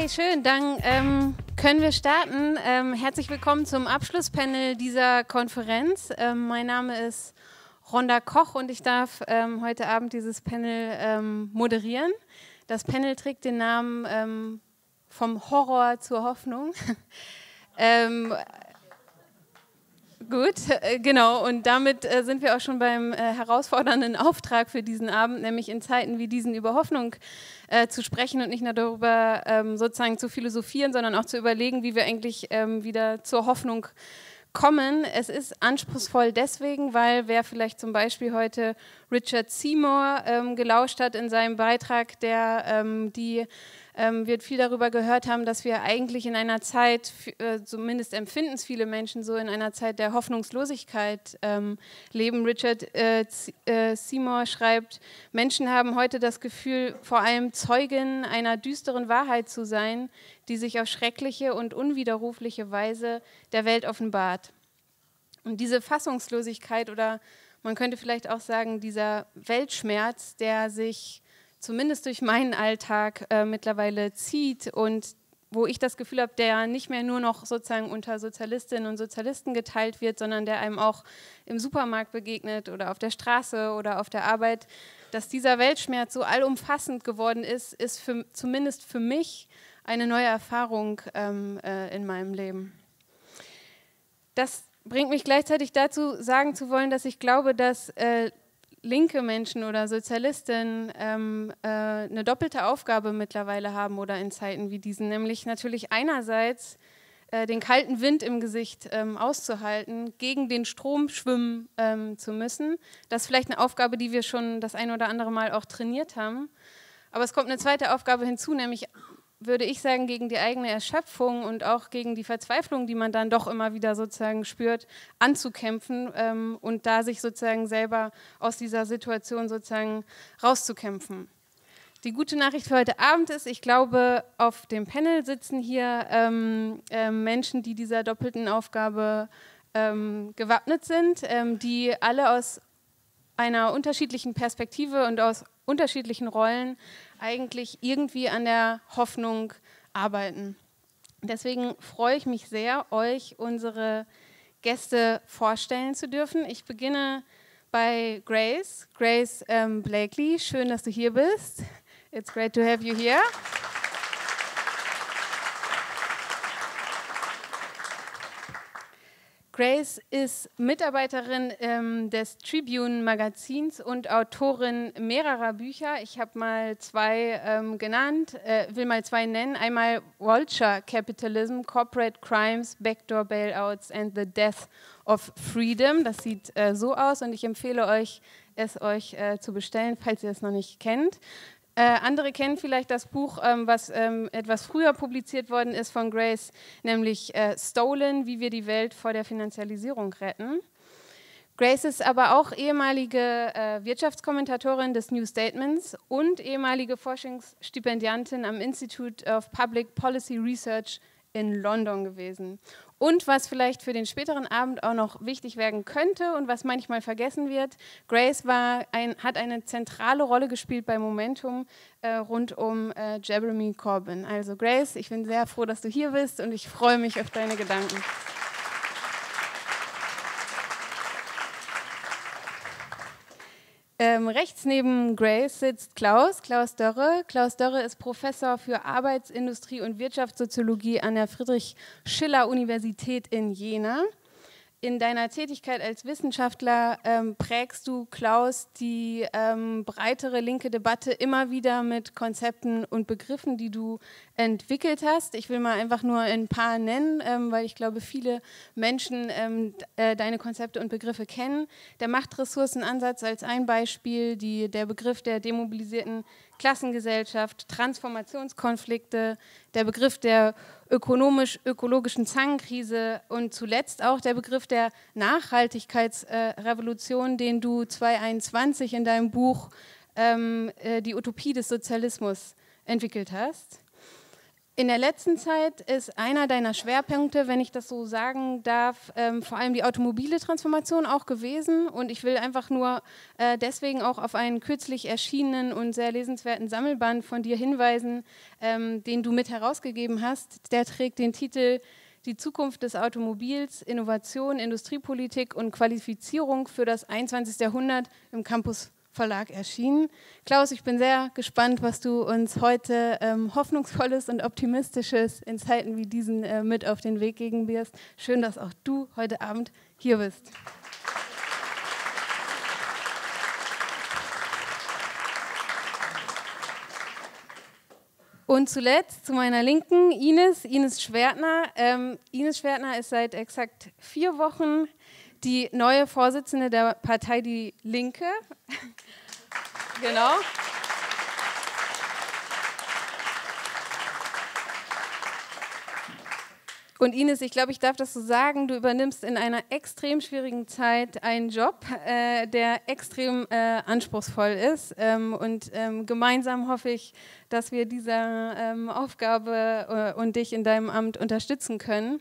Okay, schön. Dann ähm, können wir starten. Ähm, herzlich willkommen zum Abschlusspanel dieser Konferenz. Ähm, mein Name ist Rhonda Koch und ich darf ähm, heute Abend dieses Panel ähm, moderieren. Das Panel trägt den Namen ähm, Vom Horror zur Hoffnung. Gut, äh, genau. Und damit äh, sind wir auch schon beim äh, herausfordernden Auftrag für diesen Abend, nämlich in Zeiten wie diesen über Hoffnung äh, zu sprechen und nicht nur darüber ähm, sozusagen zu philosophieren, sondern auch zu überlegen, wie wir eigentlich ähm, wieder zur Hoffnung kommen. Es ist anspruchsvoll deswegen, weil wer vielleicht zum Beispiel heute Richard Seymour ähm, gelauscht hat in seinem Beitrag, der ähm, die ähm, wird viel darüber gehört haben, dass wir eigentlich in einer Zeit, äh, zumindest empfinden es viele Menschen so, in einer Zeit der Hoffnungslosigkeit ähm, leben. Richard äh, äh, Seymour schreibt, Menschen haben heute das Gefühl, vor allem Zeugen einer düsteren Wahrheit zu sein, die sich auf schreckliche und unwiderrufliche Weise der Welt offenbart. Und diese Fassungslosigkeit oder man könnte vielleicht auch sagen, dieser Weltschmerz, der sich zumindest durch meinen Alltag äh, mittlerweile zieht und wo ich das Gefühl habe, der nicht mehr nur noch sozusagen unter Sozialistinnen und Sozialisten geteilt wird, sondern der einem auch im Supermarkt begegnet oder auf der Straße oder auf der Arbeit, dass dieser Weltschmerz so allumfassend geworden ist, ist für, zumindest für mich eine neue Erfahrung ähm, äh, in meinem Leben. Das bringt mich gleichzeitig dazu, sagen zu wollen, dass ich glaube, dass äh, linke Menschen oder Sozialistinnen ähm, äh, eine doppelte Aufgabe mittlerweile haben oder in Zeiten wie diesen, nämlich natürlich einerseits äh, den kalten Wind im Gesicht ähm, auszuhalten, gegen den Strom schwimmen ähm, zu müssen. Das ist vielleicht eine Aufgabe, die wir schon das ein oder andere Mal auch trainiert haben. Aber es kommt eine zweite Aufgabe hinzu, nämlich würde ich sagen, gegen die eigene Erschöpfung und auch gegen die Verzweiflung, die man dann doch immer wieder sozusagen spürt, anzukämpfen ähm, und da sich sozusagen selber aus dieser Situation sozusagen rauszukämpfen. Die gute Nachricht für heute Abend ist, ich glaube, auf dem Panel sitzen hier ähm, äh, Menschen, die dieser doppelten Aufgabe ähm, gewappnet sind, ähm, die alle aus einer unterschiedlichen Perspektive und aus unterschiedlichen Rollen eigentlich irgendwie an der Hoffnung arbeiten. Deswegen freue ich mich sehr, euch unsere Gäste vorstellen zu dürfen. Ich beginne bei Grace. Grace ähm, Blakely, schön, dass du hier bist. It's great to have you here. Grace ist Mitarbeiterin ähm, des Tribune-Magazins und Autorin mehrerer Bücher. Ich habe mal zwei ähm, genannt, äh, will mal zwei nennen. Einmal Vulture Capitalism, Corporate Crimes, Backdoor Bailouts and the Death of Freedom. Das sieht äh, so aus und ich empfehle euch, es euch äh, zu bestellen, falls ihr es noch nicht kennt. Äh, andere kennen vielleicht das Buch, ähm, was ähm, etwas früher publiziert worden ist von Grace, nämlich äh, Stolen, wie wir die Welt vor der Finanzialisierung retten. Grace ist aber auch ehemalige äh, Wirtschaftskommentatorin des New Statements und ehemalige Forschungsstipendiantin am Institute of Public Policy Research in London gewesen. Und was vielleicht für den späteren Abend auch noch wichtig werden könnte und was manchmal vergessen wird, Grace war ein, hat eine zentrale Rolle gespielt bei Momentum äh, rund um äh, Jeremy Corbyn. Also Grace, ich bin sehr froh, dass du hier bist und ich freue mich auf deine Gedanken. Ähm, rechts neben Grace sitzt Klaus, Klaus Dörre. Klaus Dörre ist Professor für Arbeitsindustrie und Wirtschaftssoziologie an der Friedrich Schiller Universität in Jena in deiner Tätigkeit als Wissenschaftler ähm, prägst du, Klaus, die ähm, breitere linke Debatte immer wieder mit Konzepten und Begriffen, die du entwickelt hast. Ich will mal einfach nur ein paar nennen, ähm, weil ich glaube, viele Menschen ähm, äh, deine Konzepte und Begriffe kennen. Der Machtressourcenansatz als ein Beispiel, die, der Begriff der demobilisierten Klassengesellschaft, Transformationskonflikte, der Begriff der ökonomisch-ökologischen Zangenkrise und zuletzt auch der Begriff der Nachhaltigkeitsrevolution, äh, den du 2021 in deinem Buch ähm, äh, Die Utopie des Sozialismus entwickelt hast. In der letzten Zeit ist einer deiner Schwerpunkte, wenn ich das so sagen darf, ähm, vor allem die automobile Transformation auch gewesen. Und ich will einfach nur äh, deswegen auch auf einen kürzlich erschienenen und sehr lesenswerten Sammelband von dir hinweisen, ähm, den du mit herausgegeben hast. Der trägt den Titel Die Zukunft des Automobils, Innovation, Industriepolitik und Qualifizierung für das 21. Jahrhundert im Campus Verlag erschienen. Klaus, ich bin sehr gespannt, was du uns heute ähm, Hoffnungsvolles und Optimistisches in Zeiten wie diesen äh, mit auf den Weg geben wirst. Schön, dass auch du heute Abend hier bist. Und zuletzt zu meiner Linken Ines, Ines Schwertner. Ähm, Ines Schwertner ist seit exakt vier Wochen die neue Vorsitzende der Partei Die Linke. genau. Und Ines, ich glaube, ich darf das so sagen, du übernimmst in einer extrem schwierigen Zeit einen Job, äh, der extrem äh, anspruchsvoll ist. Ähm, und ähm, gemeinsam hoffe ich, dass wir dieser ähm, Aufgabe äh, und dich in deinem Amt unterstützen können.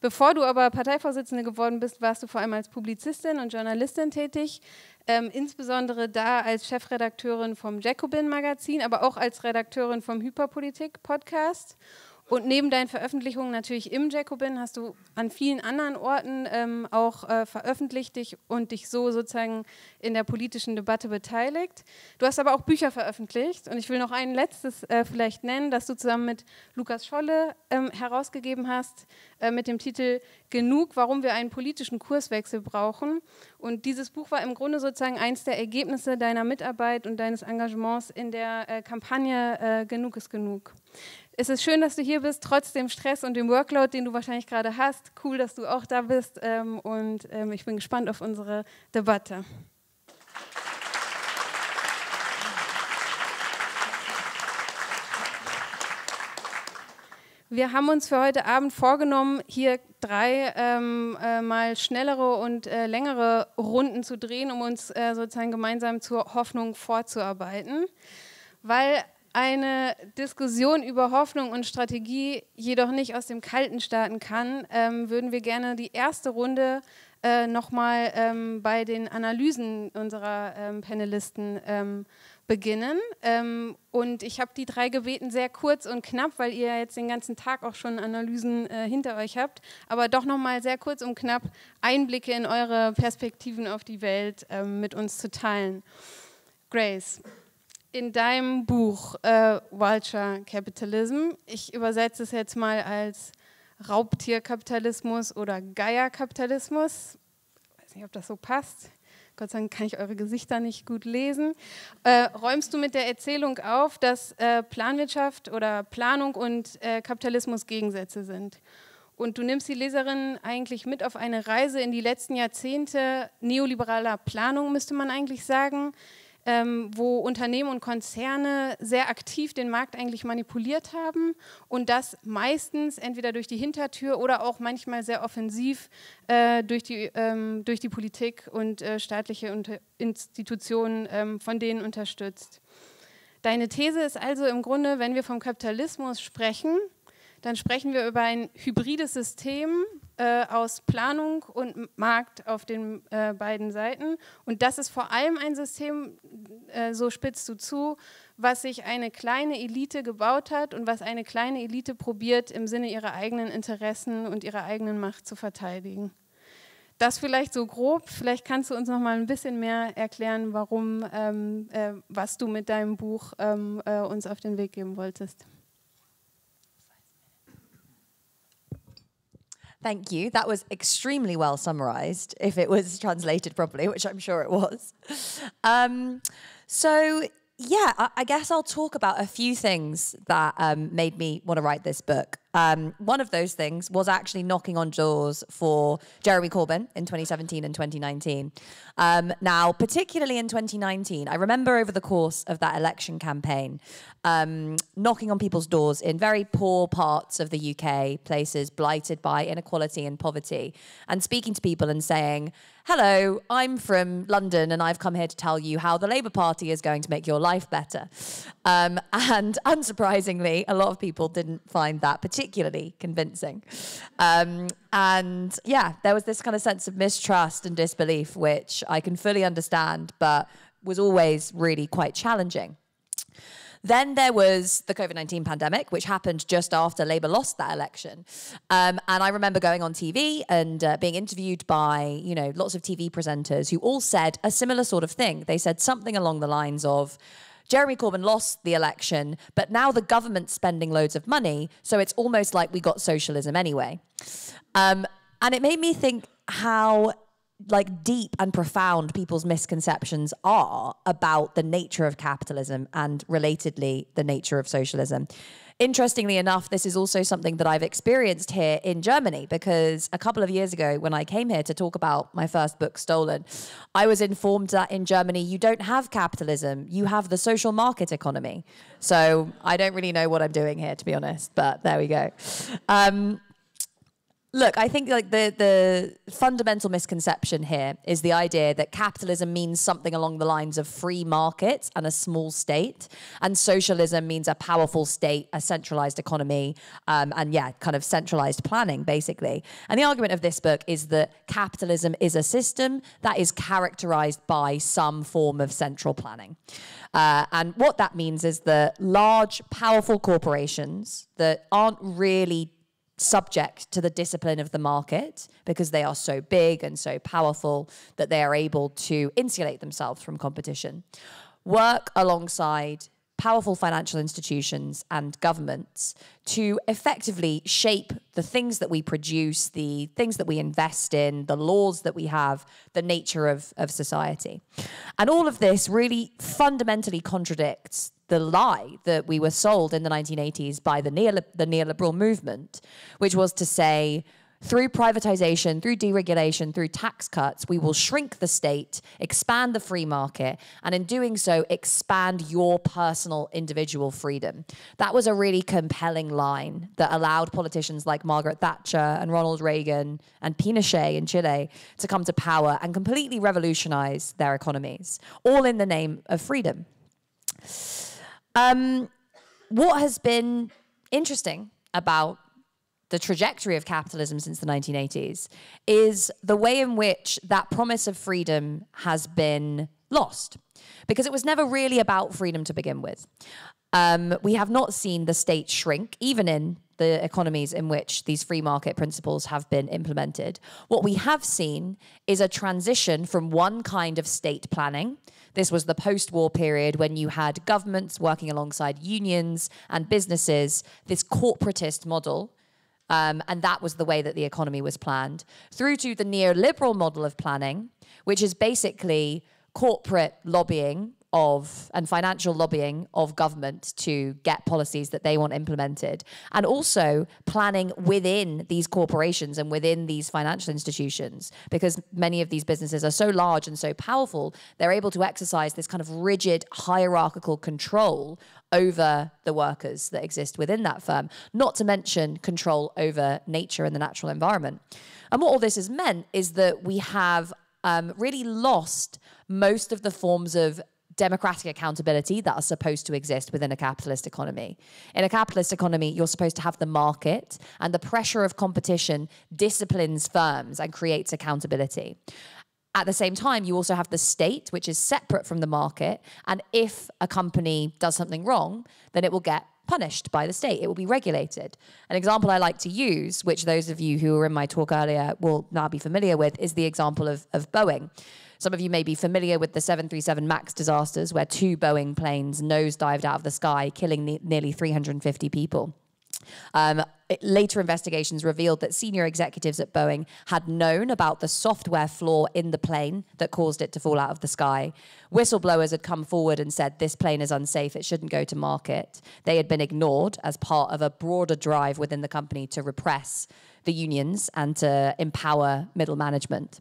Bevor du aber Parteivorsitzende geworden bist, warst du vor allem als Publizistin und Journalistin tätig, ähm, insbesondere da als Chefredakteurin vom Jacobin Magazin, aber auch als Redakteurin vom Hyperpolitik Podcast und neben deinen Veröffentlichungen natürlich im Jacobin hast du an vielen anderen Orten ähm, auch äh, veröffentlicht dich und dich so sozusagen in der politischen Debatte beteiligt. Du hast aber auch Bücher veröffentlicht und ich will noch ein letztes äh, vielleicht nennen, das du zusammen mit Lukas Scholle ähm, herausgegeben hast äh, mit dem Titel genug, warum wir einen politischen Kurswechsel brauchen. Und dieses Buch war im Grunde sozusagen eins der Ergebnisse deiner Mitarbeit und deines Engagements in der äh, Kampagne äh, Genug ist genug. Es ist schön, dass du hier bist, trotz dem Stress und dem Workload, den du wahrscheinlich gerade hast. Cool, dass du auch da bist ähm, und ähm, ich bin gespannt auf unsere Debatte. Wir haben uns für heute Abend vorgenommen, hier drei ähm, äh, mal schnellere und äh, längere Runden zu drehen, um uns äh, sozusagen gemeinsam zur Hoffnung vorzuarbeiten, weil eine Diskussion über Hoffnung und Strategie jedoch nicht aus dem Kalten starten kann, ähm, würden wir gerne die erste Runde äh, nochmal ähm, bei den Analysen unserer ähm, Panelisten ähm, beginnen. Ähm, und ich habe die drei gebeten sehr kurz und knapp, weil ihr jetzt den ganzen Tag auch schon Analysen äh, hinter euch habt. Aber doch nochmal sehr kurz und knapp Einblicke in eure Perspektiven auf die Welt ähm, mit uns zu teilen. Grace, in deinem Buch äh, Vulture Capitalism, ich übersetze es jetzt mal als Raubtierkapitalismus oder Geierkapitalismus. Ich weiß nicht, ob das so passt. Gott sei Dank kann ich eure Gesichter nicht gut lesen. Äh, räumst du mit der Erzählung auf, dass äh, Planwirtschaft oder Planung und äh, Kapitalismus Gegensätze sind? Und du nimmst die Leserin eigentlich mit auf eine Reise in die letzten Jahrzehnte neoliberaler Planung, müsste man eigentlich sagen, ähm, wo Unternehmen und Konzerne sehr aktiv den Markt eigentlich manipuliert haben und das meistens entweder durch die Hintertür oder auch manchmal sehr offensiv äh, durch, die, ähm, durch die Politik und äh, staatliche Unter Institutionen ähm, von denen unterstützt. Deine These ist also im Grunde, wenn wir vom Kapitalismus sprechen, dann sprechen wir über ein hybrides System, äh, aus Planung und Markt auf den äh, beiden Seiten. Und das ist vor allem ein System, äh, so spitzt du zu, was sich eine kleine Elite gebaut hat und was eine kleine Elite probiert, im Sinne ihrer eigenen Interessen und ihrer eigenen Macht zu verteidigen. Das vielleicht so grob. Vielleicht kannst du uns noch mal ein bisschen mehr erklären, warum, ähm, äh, was du mit deinem Buch ähm, äh, uns auf den Weg geben wolltest. Thank you. That was extremely well summarized, if it was translated properly, which I'm sure it was. Um, so, yeah, I, I, guess I'll talk about a few things that um, made me want to write this book. Um, one of those things was actually knocking on doors for Jeremy Corbyn in 2017 and 2019. Um, now, particularly in 2019, I remember over the course of that election campaign, um, knocking on people's doors in very poor parts of the UK, places blighted by inequality and poverty, and speaking to people and saying, Hello, I'm from London and I've come here to tell you how the Labour Party is going to make your life better. Um, and unsurprisingly, a lot of people didn't find that particularly particularly convincing. Um, and yeah, there was this kind of sense of mistrust and disbelief, which I can fully understand, but was always really quite challenging. Then there was the COVID 19 pandemic, which happened just after Labour lost that election. Um, and I remember going on TV and uh, being interviewed by, you know, lots of TV presenters who all said a similar sort of thing. They said something along the lines of, Jeremy Corbyn lost the election, but now the government's spending loads of money. So it's almost like we got socialism anyway. Um, and it made me think how like deep and profound people's misconceptions are about the nature of capitalism and relatedly the nature of socialism. Interestingly enough, this is also something that I've experienced here in Germany because a couple of years ago, when I came here to talk about my first book, Stolen, I was informed that in Germany, you don't have capitalism, you have the social market economy. So I don't really know what I'm doing here, to be honest, but there we go. Um, Look, I think like the the fundamental misconception here is the idea that capitalism means something along the lines of free markets and a small state, and socialism means a powerful state, a centralized economy, um, and yeah, kind of centralized planning basically. And the argument of this book is that capitalism is a system that is characterized by some form of central planning, uh, and what that means is that large, powerful corporations that aren't really subject to the discipline of the market because they are so big and so powerful that they are able to insulate themselves from competition, work alongside powerful financial institutions and governments to effectively shape the things that we produce, the things that we invest in, the laws that we have, the nature of, of society. And all of this really fundamentally contradicts the lie that we were sold in the 1980s by the, neo the neoliberal movement, which was to say, through privatization, through deregulation, through tax cuts, we will shrink the state, expand the free market, and in doing so, expand your personal individual freedom. That was a really compelling line that allowed politicians like Margaret Thatcher and Ronald Reagan and Pinochet in Chile to come to power and completely revolutionize their economies, all in the name of freedom. Um, what has been interesting about the trajectory of capitalism since the 1980s is the way in which that promise of freedom has been lost because it was never really about freedom to begin with. Um, we have not seen the state shrink, even in the economies in which these free market principles have been implemented. What we have seen is a transition from one kind of state planning this was the post war period when you had governments working alongside unions and businesses, this corporatist model. Um, and that was the way that the economy was planned, through to the neoliberal model of planning, which is basically corporate lobbying of and financial lobbying of government to get policies that they want implemented and also planning within these corporations and within these financial institutions because many of these businesses are so large and so powerful they're able to exercise this kind of rigid hierarchical control over the workers that exist within that firm not to mention control over nature and the natural environment and what all this has meant is that we have um, really lost most of the forms of democratic accountability that are supposed to exist within a capitalist economy. In a capitalist economy, you're supposed to have the market, and the pressure of competition disciplines firms and creates accountability. At the same time, you also have the state, which is separate from the market. And if a company does something wrong, then it will get punished by the state. It will be regulated. An example I like to use, which those of you who were in my talk earlier will now be familiar with, is the example of, of Boeing. Some of you may be familiar with the 737 MAX disasters, where two Boeing planes nosedived out of the sky, killing ne nearly 350 people. Um, later investigations revealed that senior executives at Boeing had known about the software flaw in the plane that caused it to fall out of the sky. Whistleblowers had come forward and said, This plane is unsafe, it shouldn't go to market. They had been ignored as part of a broader drive within the company to repress the unions and to empower middle management.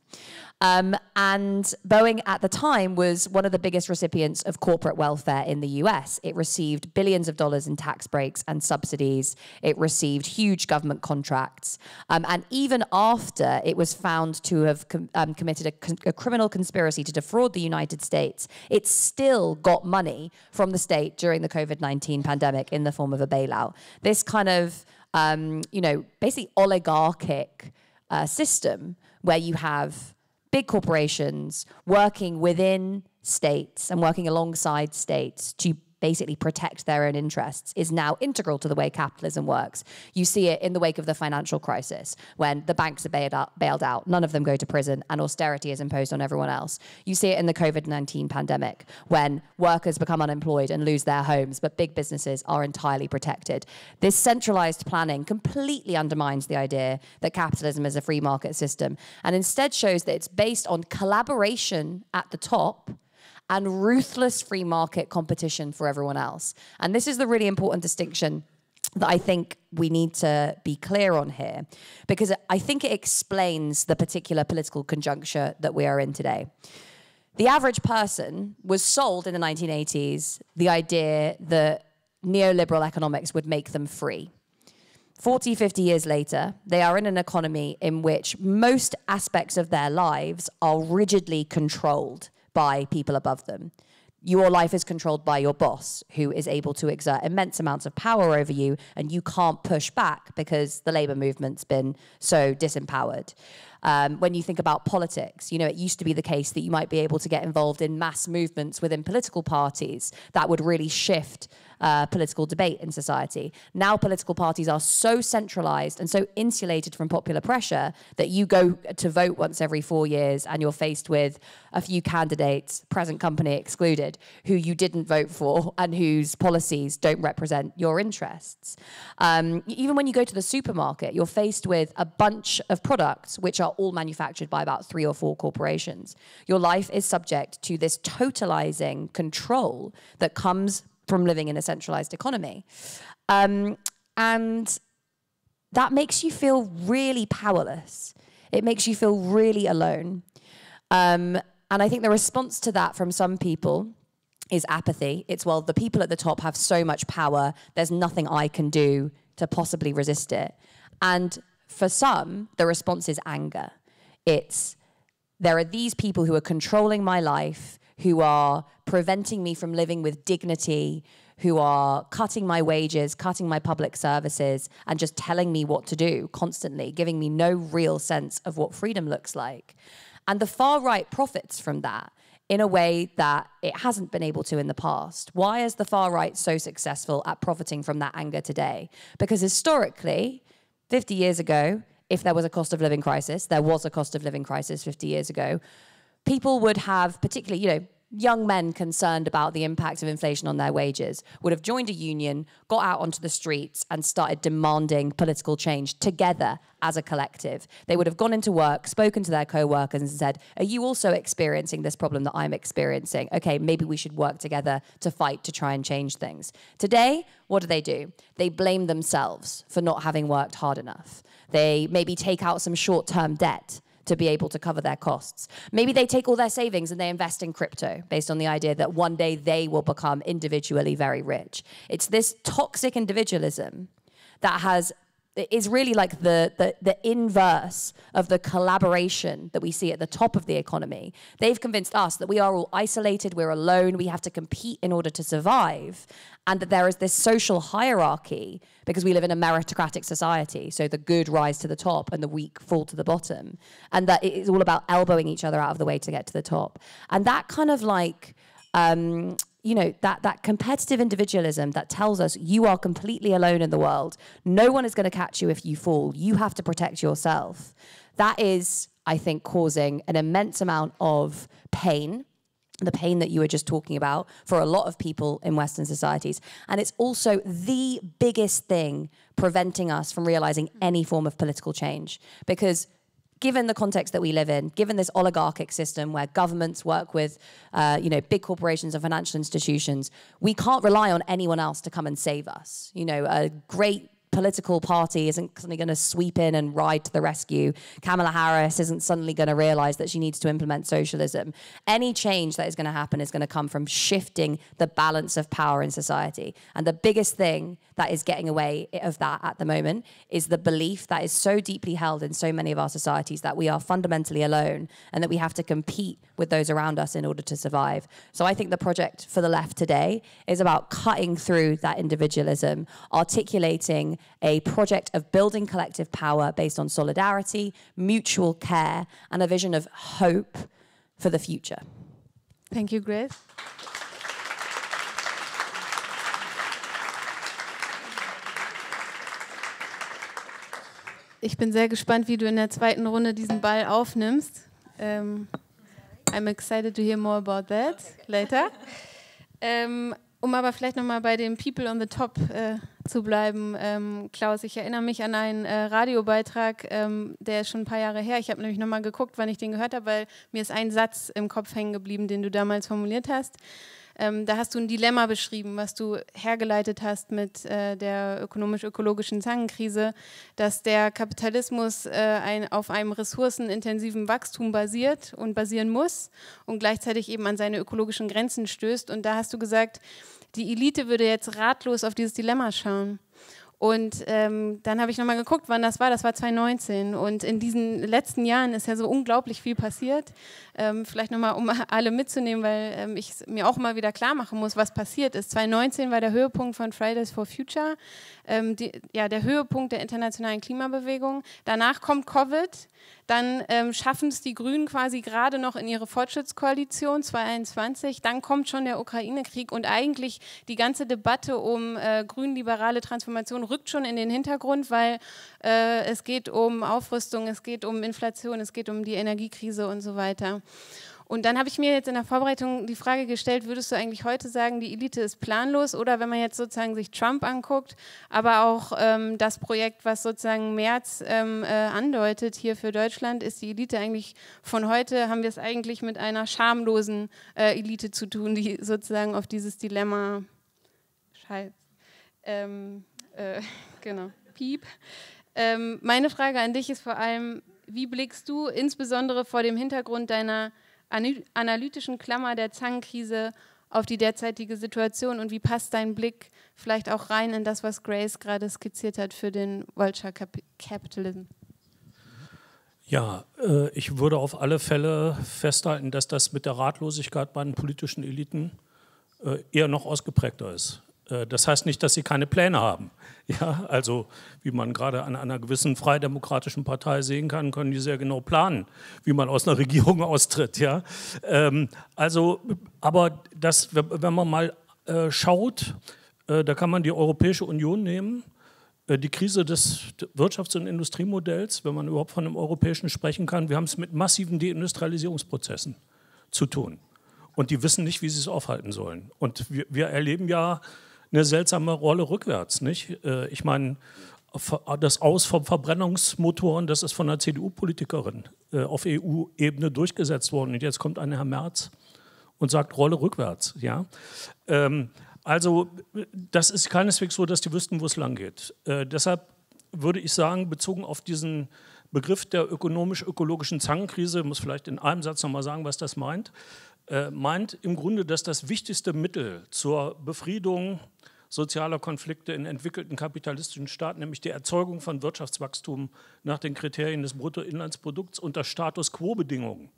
Um, and Boeing at the time was one of the biggest recipients of corporate welfare in the US. It received billions of dollars in tax breaks and subsidies. It received huge government contracts. Um, and even after it was found to have com um, committed a, a criminal conspiracy to defraud the United States, it still got money from the state during the COVID 19 pandemic in the form of a bailout. This kind of um, you know, basically oligarchic uh, system where you have big corporations working within states and working alongside states to basically protect their own interests is now integral to the way capitalism works. You see it in the wake of the financial crisis when the banks are bailed out, bailed out none of them go to prison, and austerity is imposed on everyone else. You see it in the COVID 19 pandemic when workers become unemployed and lose their homes, but big businesses are entirely protected. This centralized planning completely undermines the idea that capitalism is a free market system and instead shows that it's based on collaboration at the top and ruthless free market competition for everyone else. And this is the really important distinction that I think we need to be clear on here, because I think it explains the particular political conjuncture that we are in today. The average person was sold in the 1980s the idea that neoliberal economics would make them free. 40, 50 years later, they are in an economy in which most aspects of their lives are rigidly controlled by people above them. Your life is controlled by your boss, who is able to exert immense amounts of power over you, and you can't push back because the labor movement's been so disempowered. Um, when you think about politics. You know, it used to be the case that you might be able to get involved in mass movements within political parties that would really shift uh, political debate in society. Now, political parties are so centralized and so insulated from popular pressure that you go to vote once every four years and you're faced with a few candidates, present company excluded, who you didn't vote for and whose policies don't represent your interests. Um, even when you go to the supermarket, you're faced with a bunch of products which are all manufactured by about three or four corporations. Your life is subject to this totalizing control that comes from living in a centralized economy. Um, and that makes you feel really powerless. It makes you feel really alone. Um, and I think the response to that from some people is apathy. It's, well, the people at the top have so much power, there's nothing I can do to possibly resist it. And for some, the response is anger. It's, there are these people who are controlling my life who are preventing me from living with dignity, who are cutting my wages, cutting my public services, and just telling me what to do constantly, giving me no real sense of what freedom looks like. And the far right profits from that in a way that it hasn't been able to in the past. Why is the far right so successful at profiting from that anger today? Because historically, 50 years ago, if there was a cost of living crisis, there was a cost of living crisis 50 years ago people would have, particularly, you know, young men concerned about the impact of inflation on their wages would have joined a union, got out onto the streets, and started demanding political change together as a collective. They would have gone into work, spoken to their co workers, and said, Are you also experiencing this problem that I'm experiencing? Okay, maybe we should work together to fight to try and change things. Today, what do they do? They blame themselves for not having worked hard enough. They maybe take out some short term debt to be able to cover their costs. Maybe they take all their savings and they invest in crypto based on the idea that one day they will become individually very rich. It's this toxic individualism that has is really like the, the, the inverse of the collaboration that we see at the top of the economy. They've convinced us that we are all isolated, we're alone, we have to compete in order to survive, and that there is this social hierarchy because we live in a meritocratic society. So the good rise to the top and the weak fall to the bottom, and that it is all about elbowing each other out of the way to get to the top. And that kind of like, um, you know that that competitive individualism that tells us you are completely alone in the world no one is going to catch you if you fall you have to protect yourself that is i think causing an immense amount of pain the pain that you were just talking about for a lot of people in Western societies. And it's also the biggest thing preventing us from realizing any form of political change because given the context that we live in, given this oligarchic system where governments work with, uh, you know, big corporations and financial institutions, we can't rely on anyone else to come and save us. You know, a great political party isn't suddenly going to sweep in and ride to the rescue. Kamala Harris isn't suddenly going to realize that she needs to implement socialism. Any change that is going to happen is going to come from shifting the balance of power in society. And the biggest thing that is getting away of that at the moment is the belief that is so deeply held in so many of our societies that we are fundamentally alone and that we have to compete with those around us in order to survive. So I think the project for the left today is about cutting through that individualism, articulating a project of building collective power based on solidarity, mutual care, and a vision of hope for the future. Thank you, Grace. Ich bin sehr gespannt, wie du in der zweiten Runde diesen Ball aufnimmst. Um, I'm excited to hear more about that later. Um, um aber vielleicht nochmal bei dem People on the Top äh, zu bleiben. Ähm, Klaus, ich erinnere mich an einen äh, Radiobeitrag, ähm, der ist schon ein paar Jahre her. Ich habe nämlich nochmal geguckt, wann ich den gehört habe, weil mir ist ein Satz im Kopf hängen geblieben, den du damals formuliert hast. Ähm, da hast du ein Dilemma beschrieben, was du hergeleitet hast mit äh, der ökonomisch-ökologischen Zangenkrise, dass der Kapitalismus äh, ein, auf einem ressourcenintensiven Wachstum basiert und basieren muss und gleichzeitig eben an seine ökologischen Grenzen stößt. Und da hast du gesagt, die Elite würde jetzt ratlos auf dieses Dilemma schauen. Und ähm, dann habe ich nochmal geguckt, wann das war. Das war 2019. Und in diesen letzten Jahren ist ja so unglaublich viel passiert. Ähm, vielleicht nochmal, um alle mitzunehmen, weil ähm, ich mir auch mal wieder klar machen muss, was passiert ist. 2019 war der Höhepunkt von Fridays for Future, ähm, die, ja, der Höhepunkt der internationalen Klimabewegung. Danach kommt Covid. Dann ähm, schaffen es die Grünen quasi gerade noch in ihre Fortschrittskoalition 2021. Dann kommt schon der Ukraine-Krieg und eigentlich die ganze Debatte um äh, grün-liberale Transformation rückt schon in den Hintergrund, weil äh, es geht um Aufrüstung, es geht um Inflation, es geht um die Energiekrise und so weiter. Und dann habe ich mir jetzt in der Vorbereitung die Frage gestellt, würdest du eigentlich heute sagen, die Elite ist planlos oder wenn man jetzt sozusagen sich Trump anguckt, aber auch ähm, das Projekt, was sozusagen März ähm, äh, andeutet hier für Deutschland, ist die Elite eigentlich von heute, haben wir es eigentlich mit einer schamlosen äh, Elite zu tun, die sozusagen auf dieses Dilemma Scheiß. Ähm, äh, genau, Piep. Ähm, meine Frage an dich ist vor allem, wie blickst du insbesondere vor dem Hintergrund deiner analytischen Klammer der Zangenkrise auf die derzeitige Situation und wie passt dein Blick vielleicht auch rein in das, was Grace gerade skizziert hat für den Vulture Capitalism? Ja, äh, ich würde auf alle Fälle festhalten, dass das mit der Ratlosigkeit bei den politischen Eliten äh, eher noch ausgeprägter ist. Äh, das heißt nicht, dass sie keine Pläne haben. Ja, also wie man gerade an einer gewissen freidemokratischen Partei sehen kann, können die sehr genau planen, wie man aus einer Regierung austritt. Ja, ähm, also, aber das, wenn man mal äh, schaut, äh, da kann man die Europäische Union nehmen. Äh, die Krise des Wirtschafts- und Industriemodells, wenn man überhaupt von einem europäischen sprechen kann, wir haben es mit massiven Deindustrialisierungsprozessen zu tun. Und die wissen nicht, wie sie es aufhalten sollen. Und wir, wir erleben ja eine seltsame Rolle rückwärts. Nicht? Äh, ich meine, das Aus vom Verbrennungsmotoren, das ist von einer CDU-Politikerin äh, auf EU-Ebene durchgesetzt worden. Und jetzt kommt ein Herr Merz und sagt Rolle rückwärts. Ja? Ähm, also das ist keineswegs so, dass die wüssten, wo es lang geht. Äh, deshalb würde ich sagen, bezogen auf diesen Begriff der ökonomisch-ökologischen Zangenkrise, ich muss vielleicht in einem Satz nochmal sagen, was das meint. Äh, meint im Grunde, dass das wichtigste Mittel zur Befriedung sozialer Konflikte in entwickelten kapitalistischen Staaten, nämlich die Erzeugung von Wirtschaftswachstum nach den Kriterien des Bruttoinlandsprodukts unter Status quo-Bedingungen,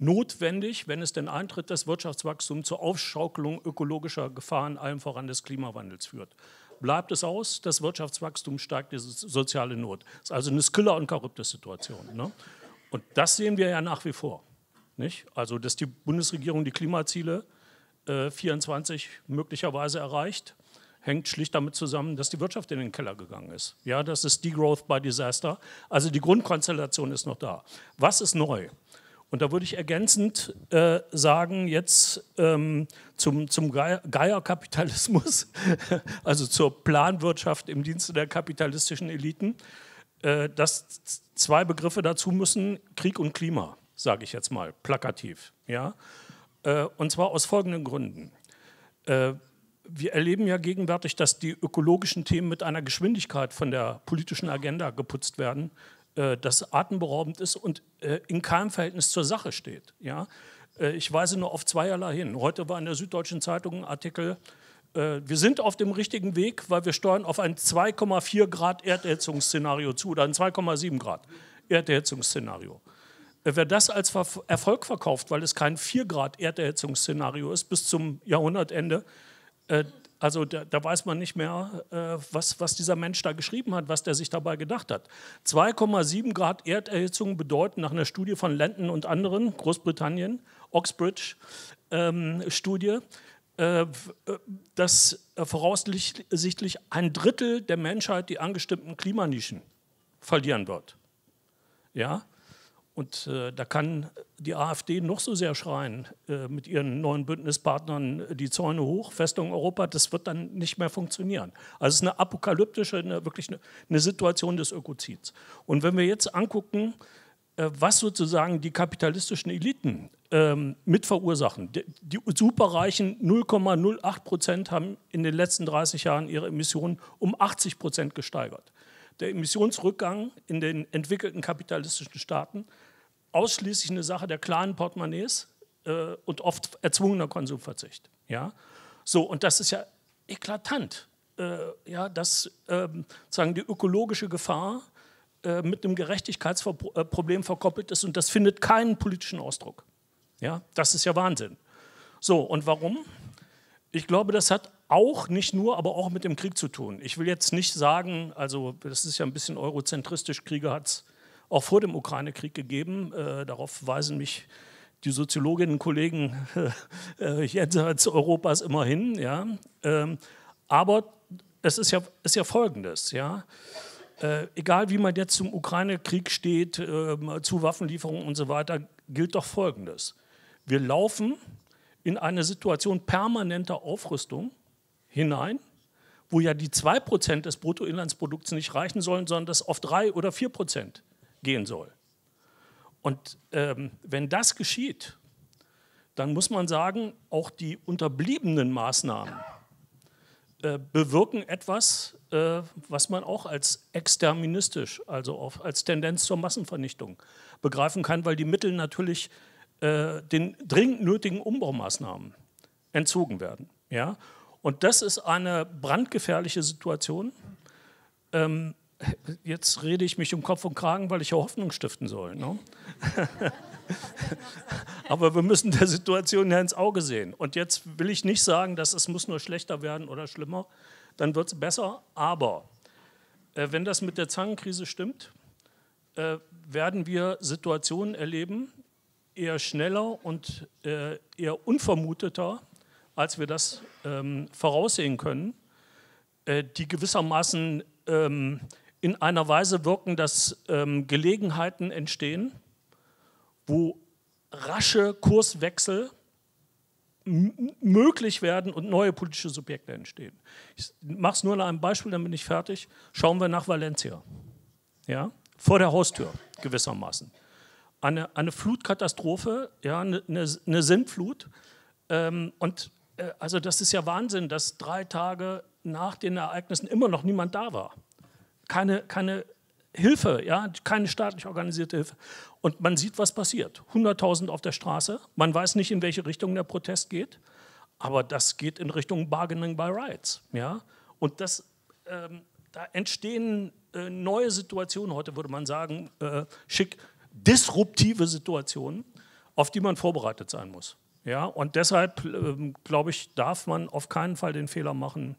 notwendig, wenn es denn eintritt, dass Wirtschaftswachstum zur Aufschaukelung ökologischer Gefahren, allem voran des Klimawandels führt. Bleibt es aus, das Wirtschaftswachstum steigt die soziale Not. Das ist also eine Skiller- und Charybdis-Situation. Ne? Und das sehen wir ja nach wie vor. Nicht? Also, dass die Bundesregierung die Klimaziele äh, 24 möglicherweise erreicht, hängt schlicht damit zusammen, dass die Wirtschaft in den Keller gegangen ist. Ja, das ist Degrowth by Disaster. Also die Grundkonstellation ist noch da. Was ist neu? Und da würde ich ergänzend äh, sagen, jetzt ähm, zum, zum Geierkapitalismus, also zur Planwirtschaft im Dienste der kapitalistischen Eliten, äh, dass zwei Begriffe dazu müssen, Krieg und Klima sage ich jetzt mal plakativ. Ja? Äh, und zwar aus folgenden Gründen. Äh, wir erleben ja gegenwärtig, dass die ökologischen Themen mit einer Geschwindigkeit von der politischen Agenda geputzt werden, äh, das atemberaubend ist und in keinem Verhältnis zur Sache steht. Ja? Ich weise nur auf zweierlei hin. Heute war in der Süddeutschen Zeitung ein Artikel, wir sind auf dem richtigen Weg, weil wir steuern auf ein 2,4 Grad Erderhitzungsszenario zu oder ein 2,7 Grad Erderhitzungsszenario. Wer das als Erfolg verkauft, weil es kein 4-Grad-Erderhitzungsszenario ist bis zum Jahrhundertende, äh, also da, da, weiß man nicht mehr, äh, was, was dieser Mensch da geschrieben hat, was der sich dabei gedacht hat. 2,7 Grad Erderhitzung bedeuten nach einer Studie von Lenten und anderen, Großbritannien, Oxbridge ähm, Studie, äh, dass äh, voraussichtlich ein Drittel der Menschheit die angestimmten Klimanischen verlieren wird. Ja, und äh, da kann die AfD noch so sehr schreien, äh, mit ihren neuen Bündnispartnern äh, die Zäune hoch, Festung Europa, das wird dann nicht mehr funktionieren. Also es ist eine apokalyptische, eine, wirklich eine, eine, Situation des Ökozids. Und wenn wir jetzt angucken, äh, was sozusagen die kapitalistischen Eliten ähm, mit verursachen. Die, die Superreichen 0,08 Prozent haben in den letzten 30 Jahren ihre Emissionen um 80 Prozent gesteigert. Der Emissionsrückgang in den entwickelten kapitalistischen Staaten ausschließlich eine Sache der kleinen Portemonnaies äh, und oft erzwungener Konsumverzicht. Ja? So, und das ist ja eklatant, äh, ja, dass ähm, sagen die ökologische Gefahr äh, mit einem Gerechtigkeitsproblem äh, verkoppelt ist und das findet keinen politischen Ausdruck. Ja? Das ist ja Wahnsinn. So, und warum? Ich glaube, das hat auch nicht nur, aber auch mit dem Krieg zu tun. Ich will jetzt nicht sagen, also das ist ja ein bisschen eurozentristisch, Kriege hat es auch vor dem Ukraine-Krieg gegeben. Äh, darauf weisen mich die Soziologinnen und Kollegen äh, jenseits Europas immer hin. Ja? Ähm, aber es ist ja, ist ja Folgendes. Ja? Äh, egal wie man jetzt zum Ukraine-Krieg steht, äh, zu Waffenlieferungen und so weiter, gilt doch Folgendes. Wir laufen in eine Situation permanenter Aufrüstung hinein, wo ja die 2% des Bruttoinlandsprodukts nicht reichen sollen, sondern das auf 3 oder 4% gehen soll. Und ähm, wenn das geschieht, dann muss man sagen, auch die unterbliebenen Maßnahmen äh, bewirken etwas, äh, was man auch als exterministisch, also auch als Tendenz zur Massenvernichtung begreifen kann, weil die Mittel natürlich äh, den dringend nötigen Umbaumaßnahmen entzogen werden. Ja? Und das ist eine brandgefährliche Situation. Ähm, jetzt rede ich mich um Kopf und Kragen, weil ich ja Hoffnung stiften soll. Ne? Aber wir müssen der Situation ja ins Auge sehen. Und jetzt will ich nicht sagen, dass es muss nur schlechter werden oder schlimmer, dann wird es besser. Aber äh, wenn das mit der Zangenkrise stimmt, äh, werden wir Situationen erleben, eher schneller und äh, eher unvermuteter, als wir das ähm, voraussehen können, äh, die gewissermaßen ähm, in einer Weise wirken, dass ähm, Gelegenheiten entstehen, wo rasche Kurswechsel möglich werden und neue politische Subjekte entstehen. Ich mache es nur an einem Beispiel, dann bin ich fertig. Schauen wir nach Valencia. Ja? Vor der Haustür gewissermaßen. Eine, eine Flutkatastrophe, ja, eine, eine ne Sintflut. Ähm, und äh, also das ist ja Wahnsinn, dass drei Tage nach den Ereignissen immer noch niemand da war keine, keine Hilfe, ja, keine staatlich organisierte Hilfe. Und man sieht, was passiert. 100.000 auf der Straße, man weiß nicht, in welche Richtung der Protest geht, aber das geht in Richtung Bargaining by Rights. Ja? Und das, ähm, da entstehen äh, neue Situationen, heute würde man sagen, äh, schick, disruptive Situationen, auf die man vorbereitet sein muss. Ja? Und deshalb, ähm, glaube ich, darf man auf keinen Fall den Fehler machen,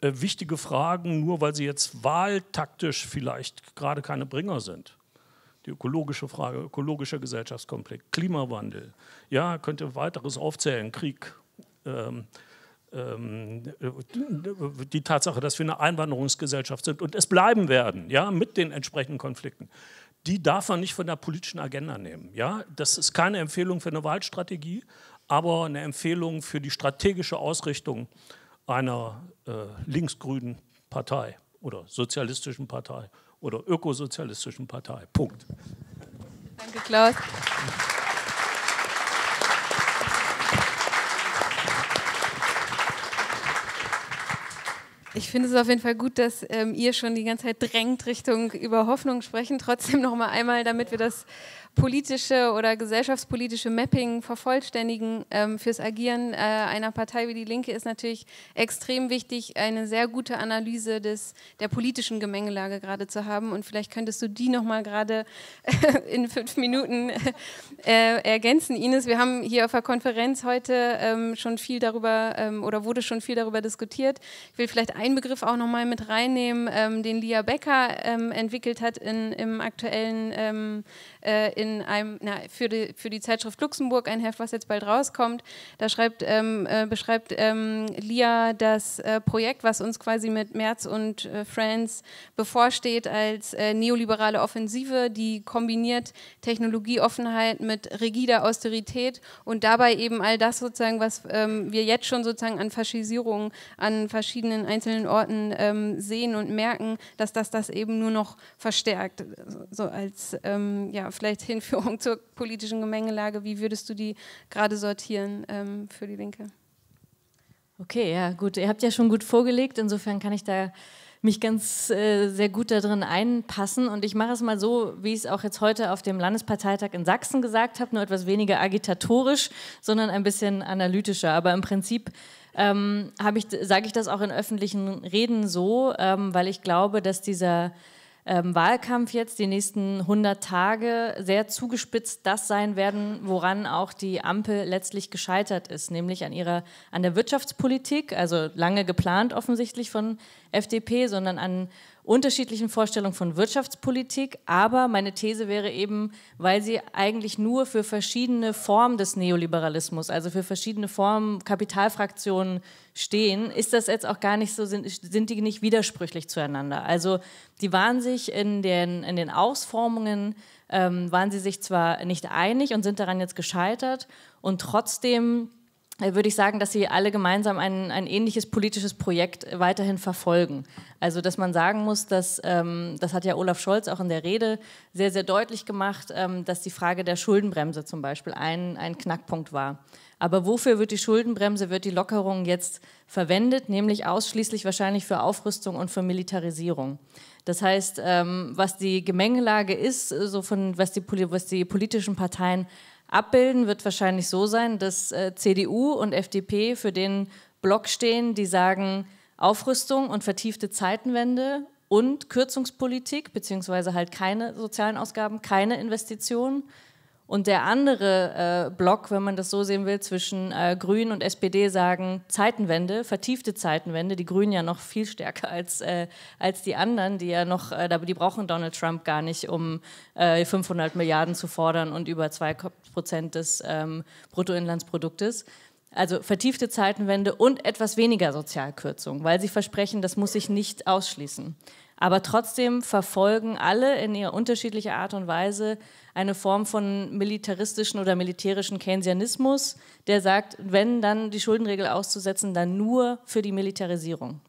äh, wichtige Fragen, nur weil sie jetzt wahltaktisch vielleicht gerade keine Bringer sind. Die ökologische Frage, ökologischer Gesellschaftskomplex, Klimawandel. Ja, könnte weiteres aufzählen, Krieg. Ähm, ähm äh, die Tatsache, dass wir eine Einwanderungsgesellschaft sind und es bleiben werden, ja, mit den entsprechenden Konflikten, die darf man nicht von der politischen Agenda nehmen. Ja? Das ist keine Empfehlung für eine Wahlstrategie, aber eine Empfehlung für die strategische Ausrichtung einer äh, linksgrünen Partei oder sozialistischen Partei oder ökosozialistischen Partei. Punkt. Danke, Klaus. Ich finde es auf jeden Fall gut, dass ähm, ihr schon die ganze Zeit drängt Richtung über Hoffnung sprechen. Trotzdem noch mal einmal, damit wir das politische oder gesellschaftspolitische Mapping vervollständigen ähm, fürs Agieren äh, einer Partei wie die Linke ist natürlich extrem wichtig, eine sehr gute Analyse des, der politischen Gemengelage gerade zu haben. Und vielleicht könntest du die nochmal gerade äh, in fünf Minuten äh, ergänzen, Ines. Wir haben hier auf der Konferenz heute ähm, schon viel darüber ähm, oder wurde schon viel darüber diskutiert. Ich will vielleicht einen Begriff auch nochmal mit reinnehmen, ähm, den Lia Becker ähm, entwickelt hat in, im aktuellen ähm, äh, in in einem, na, für, die, für die Zeitschrift Luxemburg ein Heft, was jetzt bald rauskommt. Da schreibt, ähm, äh, beschreibt ähm, Lia das äh, Projekt, was uns quasi mit Merz und äh, Friends bevorsteht als äh, neoliberale Offensive, die kombiniert Technologieoffenheit mit rigider Austerität und dabei eben all das sozusagen, was ähm, wir jetzt schon sozusagen an Faschisierung an verschiedenen einzelnen Orten ähm, sehen und merken, dass das das eben nur noch verstärkt. So als, ähm, ja, vielleicht hin Einführung zur politischen Gemengelage. Wie würdest du die gerade sortieren ähm, für die Linke? Okay, ja gut. Ihr habt ja schon gut vorgelegt. Insofern kann ich da mich ganz äh, sehr gut darin einpassen. Und ich mache es mal so, wie ich es auch jetzt heute auf dem Landesparteitag in Sachsen gesagt habe, nur etwas weniger agitatorisch, sondern ein bisschen analytischer. Aber im Prinzip ähm, ich, sage ich das auch in öffentlichen Reden so, ähm, weil ich glaube, dass dieser ähm, Wahlkampf jetzt die nächsten 100 Tage sehr zugespitzt das sein werden, woran auch die Ampel letztlich gescheitert ist, nämlich an ihrer an der Wirtschaftspolitik, also lange geplant offensichtlich von FDP, sondern an unterschiedlichen Vorstellungen von Wirtschaftspolitik. Aber meine These wäre eben, weil sie eigentlich nur für verschiedene Formen des Neoliberalismus, also für verschiedene Formen, Kapitalfraktionen, stehen, ist das jetzt auch gar nicht so, sind, sind die nicht widersprüchlich zueinander. Also die waren sich in den, in den Ausformungen, ähm, waren sie sich zwar nicht einig und sind daran jetzt gescheitert und trotzdem äh, würde ich sagen, dass sie alle gemeinsam ein, ein ähnliches politisches Projekt weiterhin verfolgen. Also, dass man sagen muss, dass, ähm, das hat ja Olaf Scholz auch in der Rede sehr, sehr deutlich gemacht, ähm, dass die Frage der Schuldenbremse zum Beispiel ein, ein Knackpunkt war. Aber wofür wird die Schuldenbremse, wird die Lockerung jetzt verwendet? Nämlich ausschließlich wahrscheinlich für Aufrüstung und für Militarisierung. Das heißt, ähm, was die Gemengelage ist, äh, so von, was, die, was die politischen Parteien abbilden, wird wahrscheinlich so sein, dass äh, CDU und FDP für den Block stehen, die sagen, Aufrüstung und vertiefte Zeitenwende und Kürzungspolitik, beziehungsweise halt keine sozialen Ausgaben, keine Investitionen und der andere äh, Block, wenn man das so sehen will, zwischen äh, Grünen und SPD sagen Zeitenwende, vertiefte Zeitenwende. Die Grünen ja noch viel stärker als, äh, als die anderen, die ja noch, äh, die brauchen Donald Trump gar nicht, um 500 äh, Milliarden zu fordern und über 2 Prozent des ähm, Bruttoinlandsproduktes. Also vertiefte Zeitenwende und etwas weniger Sozialkürzung, weil sie versprechen, das muss sich nicht ausschließen. Aber trotzdem verfolgen alle in ihrer unterschiedlichen Art und Weise eine Form von militaristischen oder militärischen Keynesianismus, der sagt, wenn dann die Schuldenregel auszusetzen, dann nur für die Militarisierung.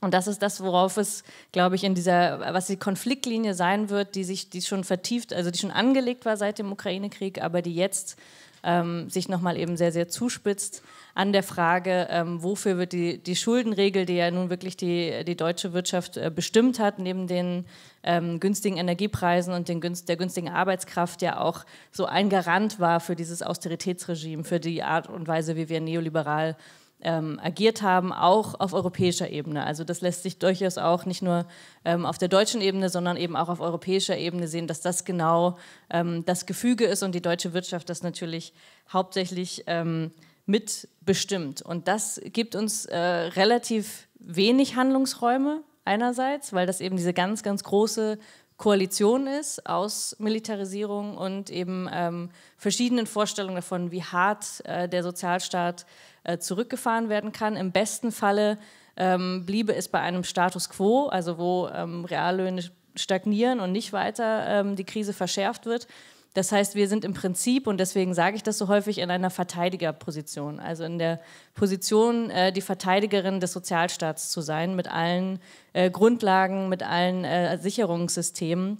Und das ist das, worauf es, glaube ich, in dieser, was die Konfliktlinie sein wird, die sich, die schon vertieft, also die schon angelegt war seit dem Ukraine-Krieg, aber die jetzt ähm, sich nochmal eben sehr, sehr zuspitzt an der Frage, ähm, wofür wird die, die Schuldenregel, die ja nun wirklich die, die deutsche Wirtschaft äh, bestimmt hat, neben den ähm, günstigen Energiepreisen und den, der günstigen Arbeitskraft ja auch so ein Garant war für dieses Austeritätsregime, für die Art und Weise, wie wir neoliberal ähm, agiert haben, auch auf europäischer Ebene. Also das lässt sich durchaus auch nicht nur ähm, auf der deutschen Ebene, sondern eben auch auf europäischer Ebene sehen, dass das genau ähm, das Gefüge ist und die deutsche Wirtschaft das natürlich hauptsächlich ähm, mitbestimmt. Und das gibt uns äh, relativ wenig Handlungsräume einerseits, weil das eben diese ganz, ganz große Koalition ist aus Militarisierung und eben ähm, verschiedenen Vorstellungen davon, wie hart äh, der Sozialstaat äh, äh, zurückgefahren werden kann. Im besten Falle ähm, bliebe es bei einem Status quo, also wo ähm, Reallöhne stagnieren und nicht weiter ähm, die Krise verschärft wird. Das heißt, wir sind im Prinzip, und deswegen sage ich das so häufig, in einer Verteidigerposition, also in der Position, äh, die Verteidigerin des Sozialstaats zu sein, mit allen äh, Grundlagen, mit allen äh, Sicherungssystemen,